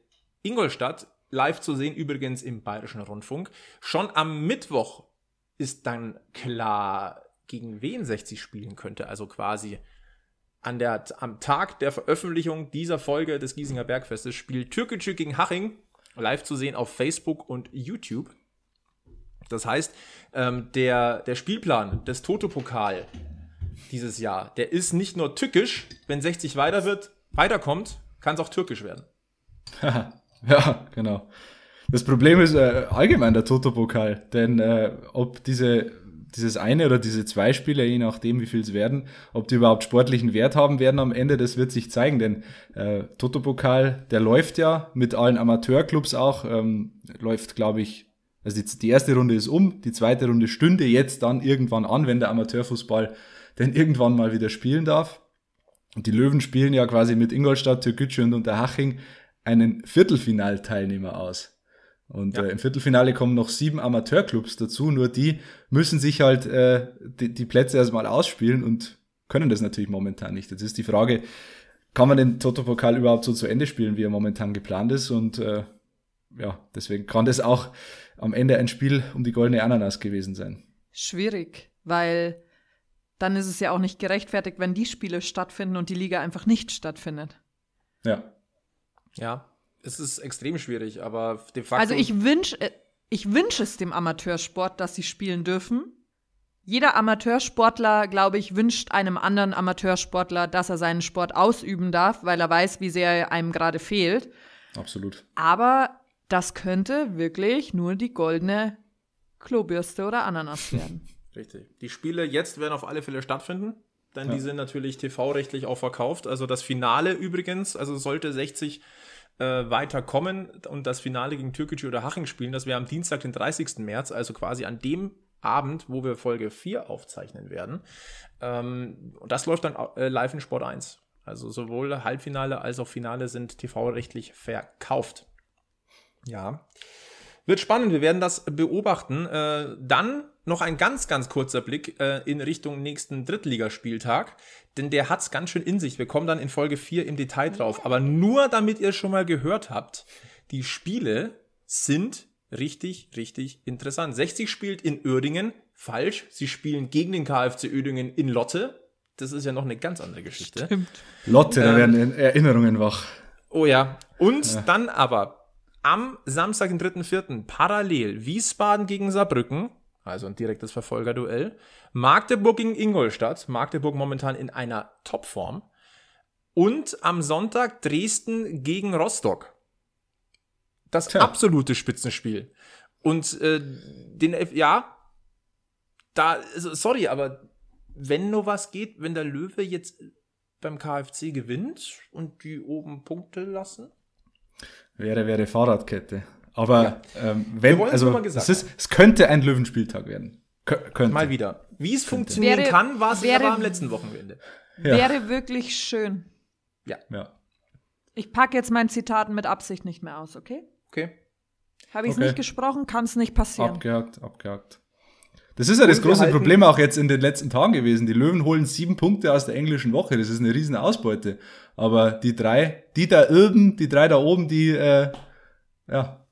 Ingolstadt live zu sehen, übrigens im Bayerischen Rundfunk. Schon am Mittwoch ist dann klar, gegen wen 60 spielen könnte. Also quasi an der, am Tag der Veröffentlichung dieser Folge des Giesinger Bergfestes spielt Türkgücü gegen Haching live zu sehen auf Facebook und YouTube. Das heißt, ähm, der, der Spielplan des Toto-Pokal dieses Jahr, der ist nicht nur tückisch, wenn 60 weiter wird, weiterkommt, kann es auch türkisch werden. Ja, genau. Das Problem ist äh, allgemein der Toto-Pokal, denn äh, ob diese, dieses eine oder diese zwei Spiele, je nachdem wie viel es werden, ob die überhaupt sportlichen Wert haben werden am Ende, das wird sich zeigen, denn äh, Toto-Pokal, der läuft ja mit allen Amateurclubs auch, ähm, läuft glaube ich, also die, die erste Runde ist um, die zweite Runde stünde jetzt dann irgendwann an, wenn der Amateurfußball denn irgendwann mal wieder spielen darf. Und die Löwen spielen ja quasi mit Ingolstadt, Türkgücü und Unterhaching einen Viertelfinalteilnehmer aus. Und ja. äh, im Viertelfinale kommen noch sieben Amateurclubs dazu, nur die müssen sich halt äh, die, die Plätze erstmal ausspielen und können das natürlich momentan nicht. Jetzt ist die Frage, kann man den Toto-Pokal überhaupt so zu Ende spielen, wie er momentan geplant ist? Und äh, ja, deswegen kann das auch am Ende ein Spiel um die goldene Ananas gewesen sein. Schwierig, weil dann ist es ja auch nicht gerechtfertigt, wenn die Spiele stattfinden und die Liga einfach nicht stattfindet. Ja, ja, es ist extrem schwierig, aber de facto. Also ich wünsche äh, ich wünsch es dem Amateursport, dass sie spielen dürfen. Jeder Amateursportler, glaube ich, wünscht einem anderen Amateursportler, dass er seinen Sport ausüben darf, weil er weiß, wie sehr er einem gerade fehlt. Absolut. Aber das könnte wirklich nur die goldene Klobürste oder Ananas werden. Richtig. Die Spiele jetzt werden auf alle Fälle stattfinden, denn ja. die sind natürlich TV-rechtlich auch verkauft. Also das Finale übrigens, also sollte 60 äh, weiterkommen und das Finale gegen Türkgücü oder Haching spielen, das wir am Dienstag, den 30. März, also quasi an dem Abend, wo wir Folge 4 aufzeichnen werden. Ähm, und das läuft dann äh, live in Sport 1. Also sowohl Halbfinale als auch Finale sind TV-rechtlich verkauft. Ja. Wird spannend, wir werden das beobachten. Äh, dann noch ein ganz, ganz kurzer Blick äh, in Richtung nächsten Drittligaspieltag, denn der hat's ganz schön in sich. Wir kommen dann in Folge 4 im Detail drauf. Aber nur damit ihr schon mal gehört habt, die Spiele sind richtig, richtig interessant. 60 spielt in Öhringen, falsch. Sie spielen gegen den KfC Öhringen in Lotte. Das ist ja noch eine ganz andere Geschichte. Stimmt. Lotte, ähm, da werden Erinnerungen wach. Oh ja. Und ja. dann aber am Samstag, den 3.4. parallel Wiesbaden gegen Saarbrücken, also ein direktes Verfolgerduell. Magdeburg gegen Ingolstadt. Magdeburg momentan in einer Topform. Und am Sonntag Dresden gegen Rostock. Das Tja. absolute Spitzenspiel. Und äh, den, F ja, da, also, sorry, aber wenn nur was geht, wenn der Löwe jetzt beim KfC gewinnt und die oben Punkte lassen. Wäre, wäre Fahrradkette. Aber ja. ähm, wenn, also, es, ist, es könnte ein Löwenspieltag werden. Kö könnte. Mal wieder. Wie es funktionieren wäre, kann, war es aber am letzten Wochenende. Ja. Wäre wirklich schön. Ja. ja. Ich packe jetzt mein Zitat mit Absicht nicht mehr aus, okay? Okay. Habe ich es okay. nicht gesprochen, kann es nicht passieren. Abgehakt, abgehakt. Das ist ja das große Problem auch jetzt in den letzten Tagen gewesen. Die Löwen holen sieben Punkte aus der englischen Woche. Das ist eine riesen Ausbeute. Aber die drei, die da oben, die drei da oben, die äh, ja,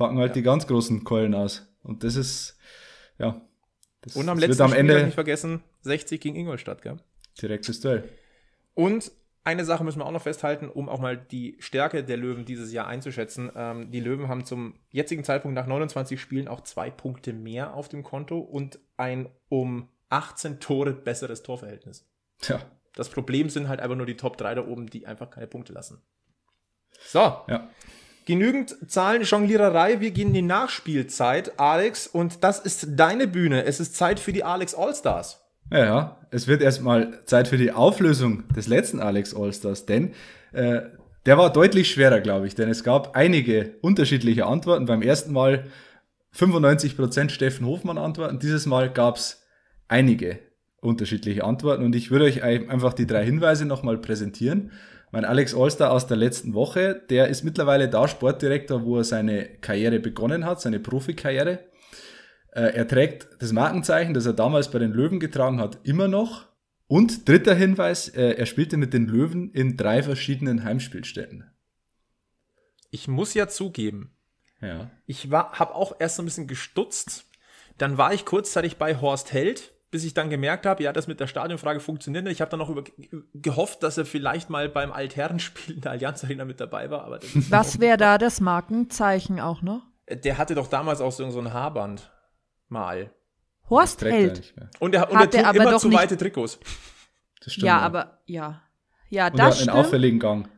packen halt ja. die ganz großen Keulen aus. Und das ist, ja. Das, und am das letzten am Spiel, Ende nicht vergessen, 60 gegen Ingolstadt, gell? Direktes Duell. Und eine Sache müssen wir auch noch festhalten, um auch mal die Stärke der Löwen dieses Jahr einzuschätzen. Ähm, die Löwen haben zum jetzigen Zeitpunkt nach 29 Spielen auch zwei Punkte mehr auf dem Konto und ein um 18 Tore besseres Torverhältnis. Tja. Das Problem sind halt einfach nur die Top 3 da oben, die einfach keine Punkte lassen. So. Ja. Genügend Zahlen, Jongliererei, wir gehen in die Nachspielzeit, Alex, und das ist deine Bühne. Es ist Zeit für die Alex Allstars. Ja, ja. es wird erstmal Zeit für die Auflösung des letzten Alex Allstars, denn äh, der war deutlich schwerer, glaube ich, denn es gab einige unterschiedliche Antworten. Beim ersten Mal 95% Steffen Hofmann Antworten, dieses Mal gab es einige unterschiedliche Antworten und ich würde euch einfach die drei Hinweise nochmal präsentieren. Mein Alex Olster aus der letzten Woche, der ist mittlerweile da Sportdirektor, wo er seine Karriere begonnen hat, seine Profikarriere. Äh, er trägt das Markenzeichen, das er damals bei den Löwen getragen hat, immer noch. Und dritter Hinweis, äh, er spielte mit den Löwen in drei verschiedenen Heimspielstätten. Ich muss ja zugeben, ja. ich habe auch erst so ein bisschen gestutzt. Dann war ich kurzzeitig bei Horst Held bis ich dann gemerkt habe, ja, das mit der Stadionfrage funktioniert nicht. Ich habe dann noch über, gehofft, dass er vielleicht mal beim Altherrenspiel in der Allianz Arena mit dabei war. Aber Was wäre da das Markenzeichen auch noch? Äh, der hatte doch damals auch so, so ein Haarband mal. Horst Held. Und er, und hat er, er immer zu weite Trikots. Das stimmt. Ja, ja, aber ja. Ja, das und er stimmt. einen auffälligen Gang,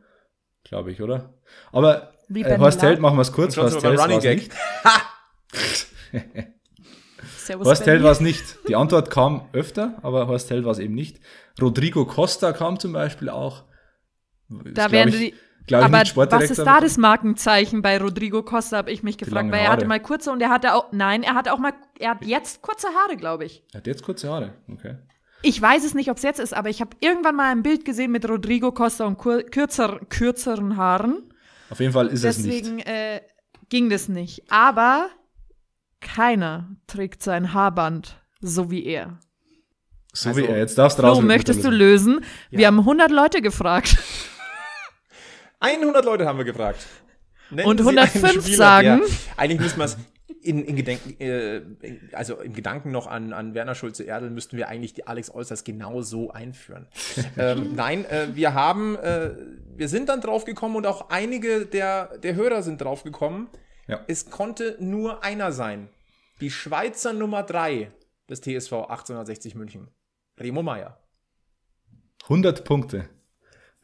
glaube ich, oder? Aber äh, Horst Held, machen wir es kurz. Horst Held war es nicht. Servus Horst Held war es nicht. Die Antwort kam öfter, aber Horst Held war es eben nicht. Rodrigo Costa kam zum Beispiel auch. Da werden die. Ich, aber was ist da das Markenzeichen bei Rodrigo Costa, habe ich mich gefragt, weil er hatte mal kurze und er hatte auch, nein, er hat auch mal, er hat jetzt kurze Haare, glaube ich. Er hat jetzt kurze Haare, okay. Ich weiß es nicht, ob es jetzt ist, aber ich habe irgendwann mal ein Bild gesehen mit Rodrigo Costa und kur kürzer, kürzeren Haaren. Auf jeden Fall ist Deswegen, es nicht. Deswegen äh, ging das nicht. Aber keiner trägt sein Haarband so wie er. So also, wie er. Jetzt darfst du raus. So, möchtest du lösen? Ja. Wir haben 100 Leute gefragt. 100 Leute haben wir gefragt. Nennen Und 105 sagen. Ja. Eigentlich müssen wir es in, in Gedenken, äh, also im Gedanken noch an, an Werner Schulze-Erdel müssten wir eigentlich die Alex Olsters genau so einführen. ähm, nein, äh, wir haben, äh, wir sind dann draufgekommen und auch einige der, der Hörer sind draufgekommen, ja. Es konnte nur einer sein. Die Schweizer Nummer 3 des TSV 1860 München. Remo Meyer. 100 Punkte.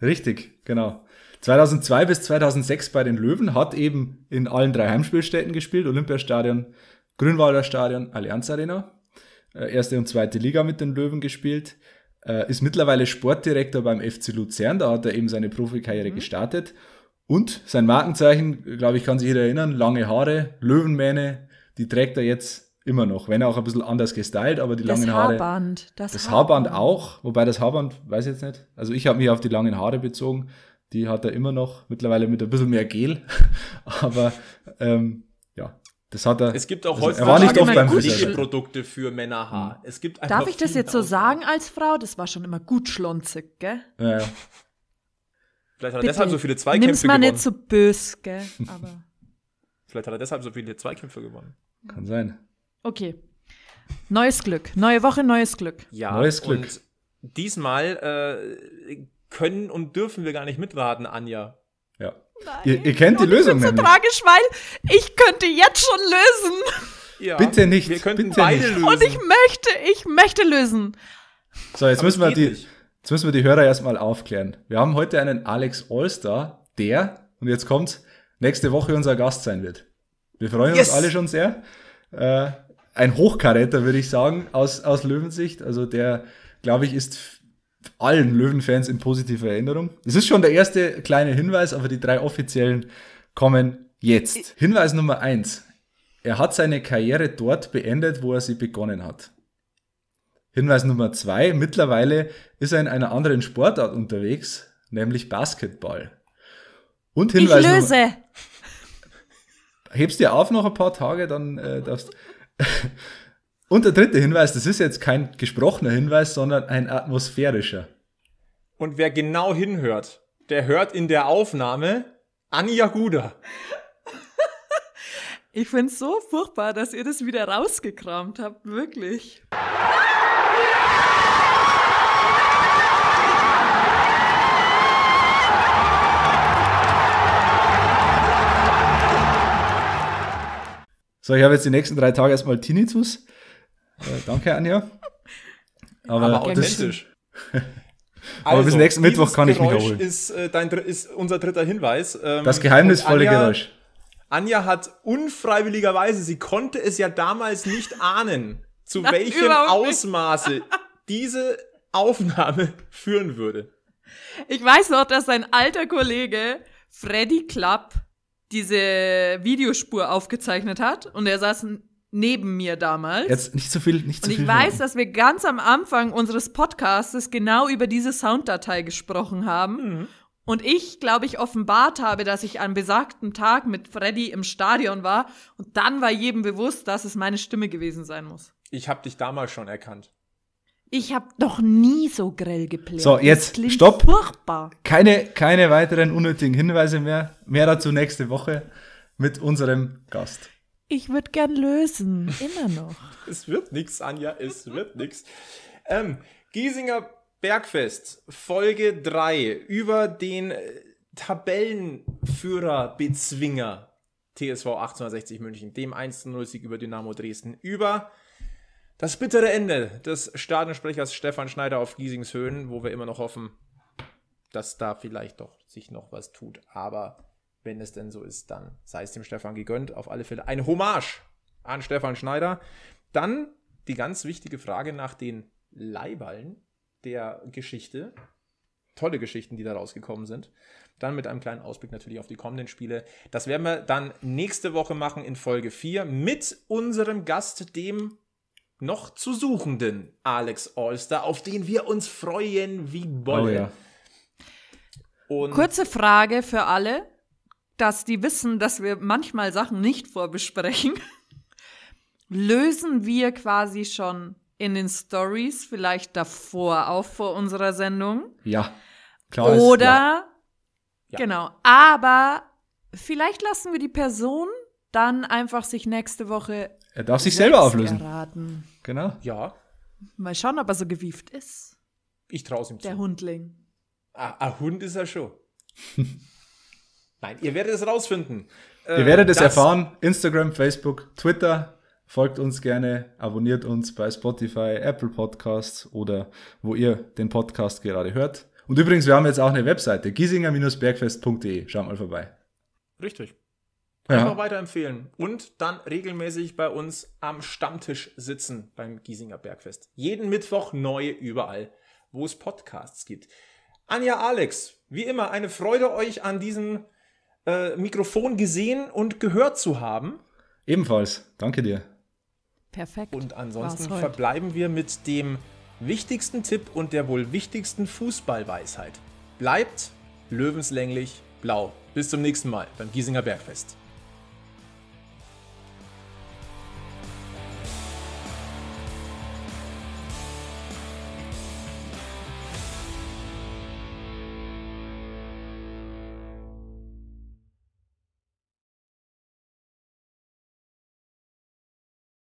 Richtig, genau. 2002 bis 2006 bei den Löwen hat eben in allen drei Heimspielstätten gespielt. Olympiastadion, Grünwalder Stadion, Allianz Arena. Äh, erste und zweite Liga mit den Löwen gespielt. Äh, ist mittlerweile Sportdirektor beim FC Luzern. Da hat er eben seine Profikarriere mhm. gestartet und sein Markenzeichen, glaube ich, kann sich jeder erinnern, lange Haare, Löwenmähne, die trägt er jetzt immer noch, wenn auch ein bisschen anders gestylt, aber die das langen Haare. das, das Haarband. Das Haarband auch, wobei das Haarband, weiß ich jetzt nicht. Also ich habe mich auf die langen Haare bezogen, die hat er immer noch, mittlerweile mit ein bisschen mehr Gel, aber ähm, ja, das hat er. Es gibt auch also, heutzutage Pflegeprodukte für Männerhaar. Mhm. Es gibt Darf ich das jetzt so sagen als Frau? Das war schon immer gut schlonzig, gell? Ja, ja. Vielleicht hat er Bitte, deshalb so viele Zweikämpfe nimm's mal nicht so böse, gell? Aber. Vielleicht hat er deshalb so viele Zweikämpfe gewonnen. Kann sein. Okay. Neues Glück. Neue Woche, neues Glück. Ja, neues Glück. Und diesmal äh, können und dürfen wir gar nicht mitraten, Anja. Ja. Ihr, ihr, kennt und die Lösung. Das ist so tragisch, weil ich könnte jetzt schon lösen. Ja, bitte nicht. Wir könnten bitte beide nicht. lösen. Und ich möchte, ich möchte lösen. So, jetzt Aber müssen wir die. Nicht. Jetzt müssen wir die Hörer erstmal aufklären. Wir haben heute einen Alex Allstar, der, und jetzt kommt's, nächste Woche unser Gast sein wird. Wir freuen yes. uns alle schon sehr. Äh, ein Hochkaräter, würde ich sagen, aus, aus Löwensicht. Also der, glaube ich, ist allen Löwenfans in positiver Erinnerung. Es ist schon der erste kleine Hinweis, aber die drei offiziellen kommen jetzt. Hinweis Nummer eins. Er hat seine Karriere dort beendet, wo er sie begonnen hat. Hinweis Nummer zwei, mittlerweile ist er in einer anderen Sportart unterwegs, nämlich Basketball. Und Hinweis ich löse. Nummer, hebst dir auf noch ein paar Tage, dann äh, darfst. Und der dritte Hinweis, das ist jetzt kein gesprochener Hinweis, sondern ein atmosphärischer. Und wer genau hinhört, der hört in der Aufnahme Anja Guder. ich finde es so furchtbar, dass ihr das wieder rausgekramt habt, wirklich. So, ich habe jetzt die nächsten drei Tage erstmal Tinnitus. Äh, danke, Anja. Aber, Aber authentisch. Aber also, bis nächsten Mittwoch kann Geräusch ich mich erholen. Ist, äh, dein, ist unser dritter Hinweis. Ähm, das geheimnisvolle Anja, Geräusch. Anja hat unfreiwilligerweise, sie konnte es ja damals nicht ahnen, zu Nein, welchem Ausmaße diese Aufnahme führen würde. Ich weiß noch, dass sein alter Kollege Freddy Klapp diese Videospur aufgezeichnet hat und er saß neben mir damals. Jetzt nicht so viel, nicht so viel. Und ich weiß, dass wir ganz am Anfang unseres Podcasts genau über diese Sounddatei gesprochen haben. Mhm. Und ich, glaube ich, offenbart habe, dass ich an besagten Tag mit Freddy im Stadion war. Und dann war jedem bewusst, dass es meine Stimme gewesen sein muss. Ich habe dich damals schon erkannt. Ich habe noch nie so grell geplant. So, jetzt stopp. Furchtbar. Keine, keine weiteren unnötigen Hinweise mehr. Mehr dazu nächste Woche mit unserem Gast. Ich würde gern lösen, immer noch. es wird nichts, Anja, es wird nichts. Ähm, Giesinger Bergfest, Folge 3 über den äh, Tabellenführer-Bezwinger TSV 1860 München, dem 1-0-Sieg über Dynamo Dresden, über das bittere Ende des Stadionsprechers Stefan Schneider auf Giesingshöhen, wo wir immer noch hoffen, dass da vielleicht doch sich noch was tut. Aber wenn es denn so ist, dann sei es dem Stefan gegönnt. Auf alle Fälle ein Hommage an Stefan Schneider. Dann die ganz wichtige Frage nach den Leiballen der Geschichte. Tolle Geschichten, die da rausgekommen sind. Dann mit einem kleinen Ausblick natürlich auf die kommenden Spiele. Das werden wir dann nächste Woche machen in Folge 4 mit unserem Gast, dem noch zu suchenden Alex Allstar, auf den wir uns freuen wie Bolle. Oh ja. Kurze Frage für alle, dass die wissen, dass wir manchmal Sachen nicht vorbesprechen. Lösen wir quasi schon in den Stories vielleicht davor auf vor unserer Sendung? Ja. Klar Oder ja. Ja. genau, aber vielleicht lassen wir die Person dann einfach sich nächste Woche er darf sich selber auflösen. Erraten. Genau. Ja. Mal schauen, ob er so gewieft ist. Ich traue es ihm zu. Der Hundling. Ah, ein Hund ist er schon. Nein, ihr werdet es rausfinden. Ihr werdet es äh, erfahren. Instagram, Facebook, Twitter. Folgt uns gerne, abonniert uns bei Spotify, Apple Podcasts oder wo ihr den Podcast gerade hört. Und übrigens, wir haben jetzt auch eine Webseite, giesinger-bergfest.de. Schaut mal vorbei. Richtig. Einfach ja. weiterempfehlen. Und dann regelmäßig bei uns am Stammtisch sitzen beim Giesinger Bergfest. Jeden Mittwoch neu überall, wo es Podcasts gibt. Anja Alex, wie immer, eine Freude, euch an diesem äh, Mikrofon gesehen und gehört zu haben. Ebenfalls, danke dir. Perfekt. Und ansonsten verbleiben wir mit dem wichtigsten Tipp und der wohl wichtigsten Fußballweisheit. Bleibt löwenslänglich blau. Bis zum nächsten Mal beim Giesinger Bergfest.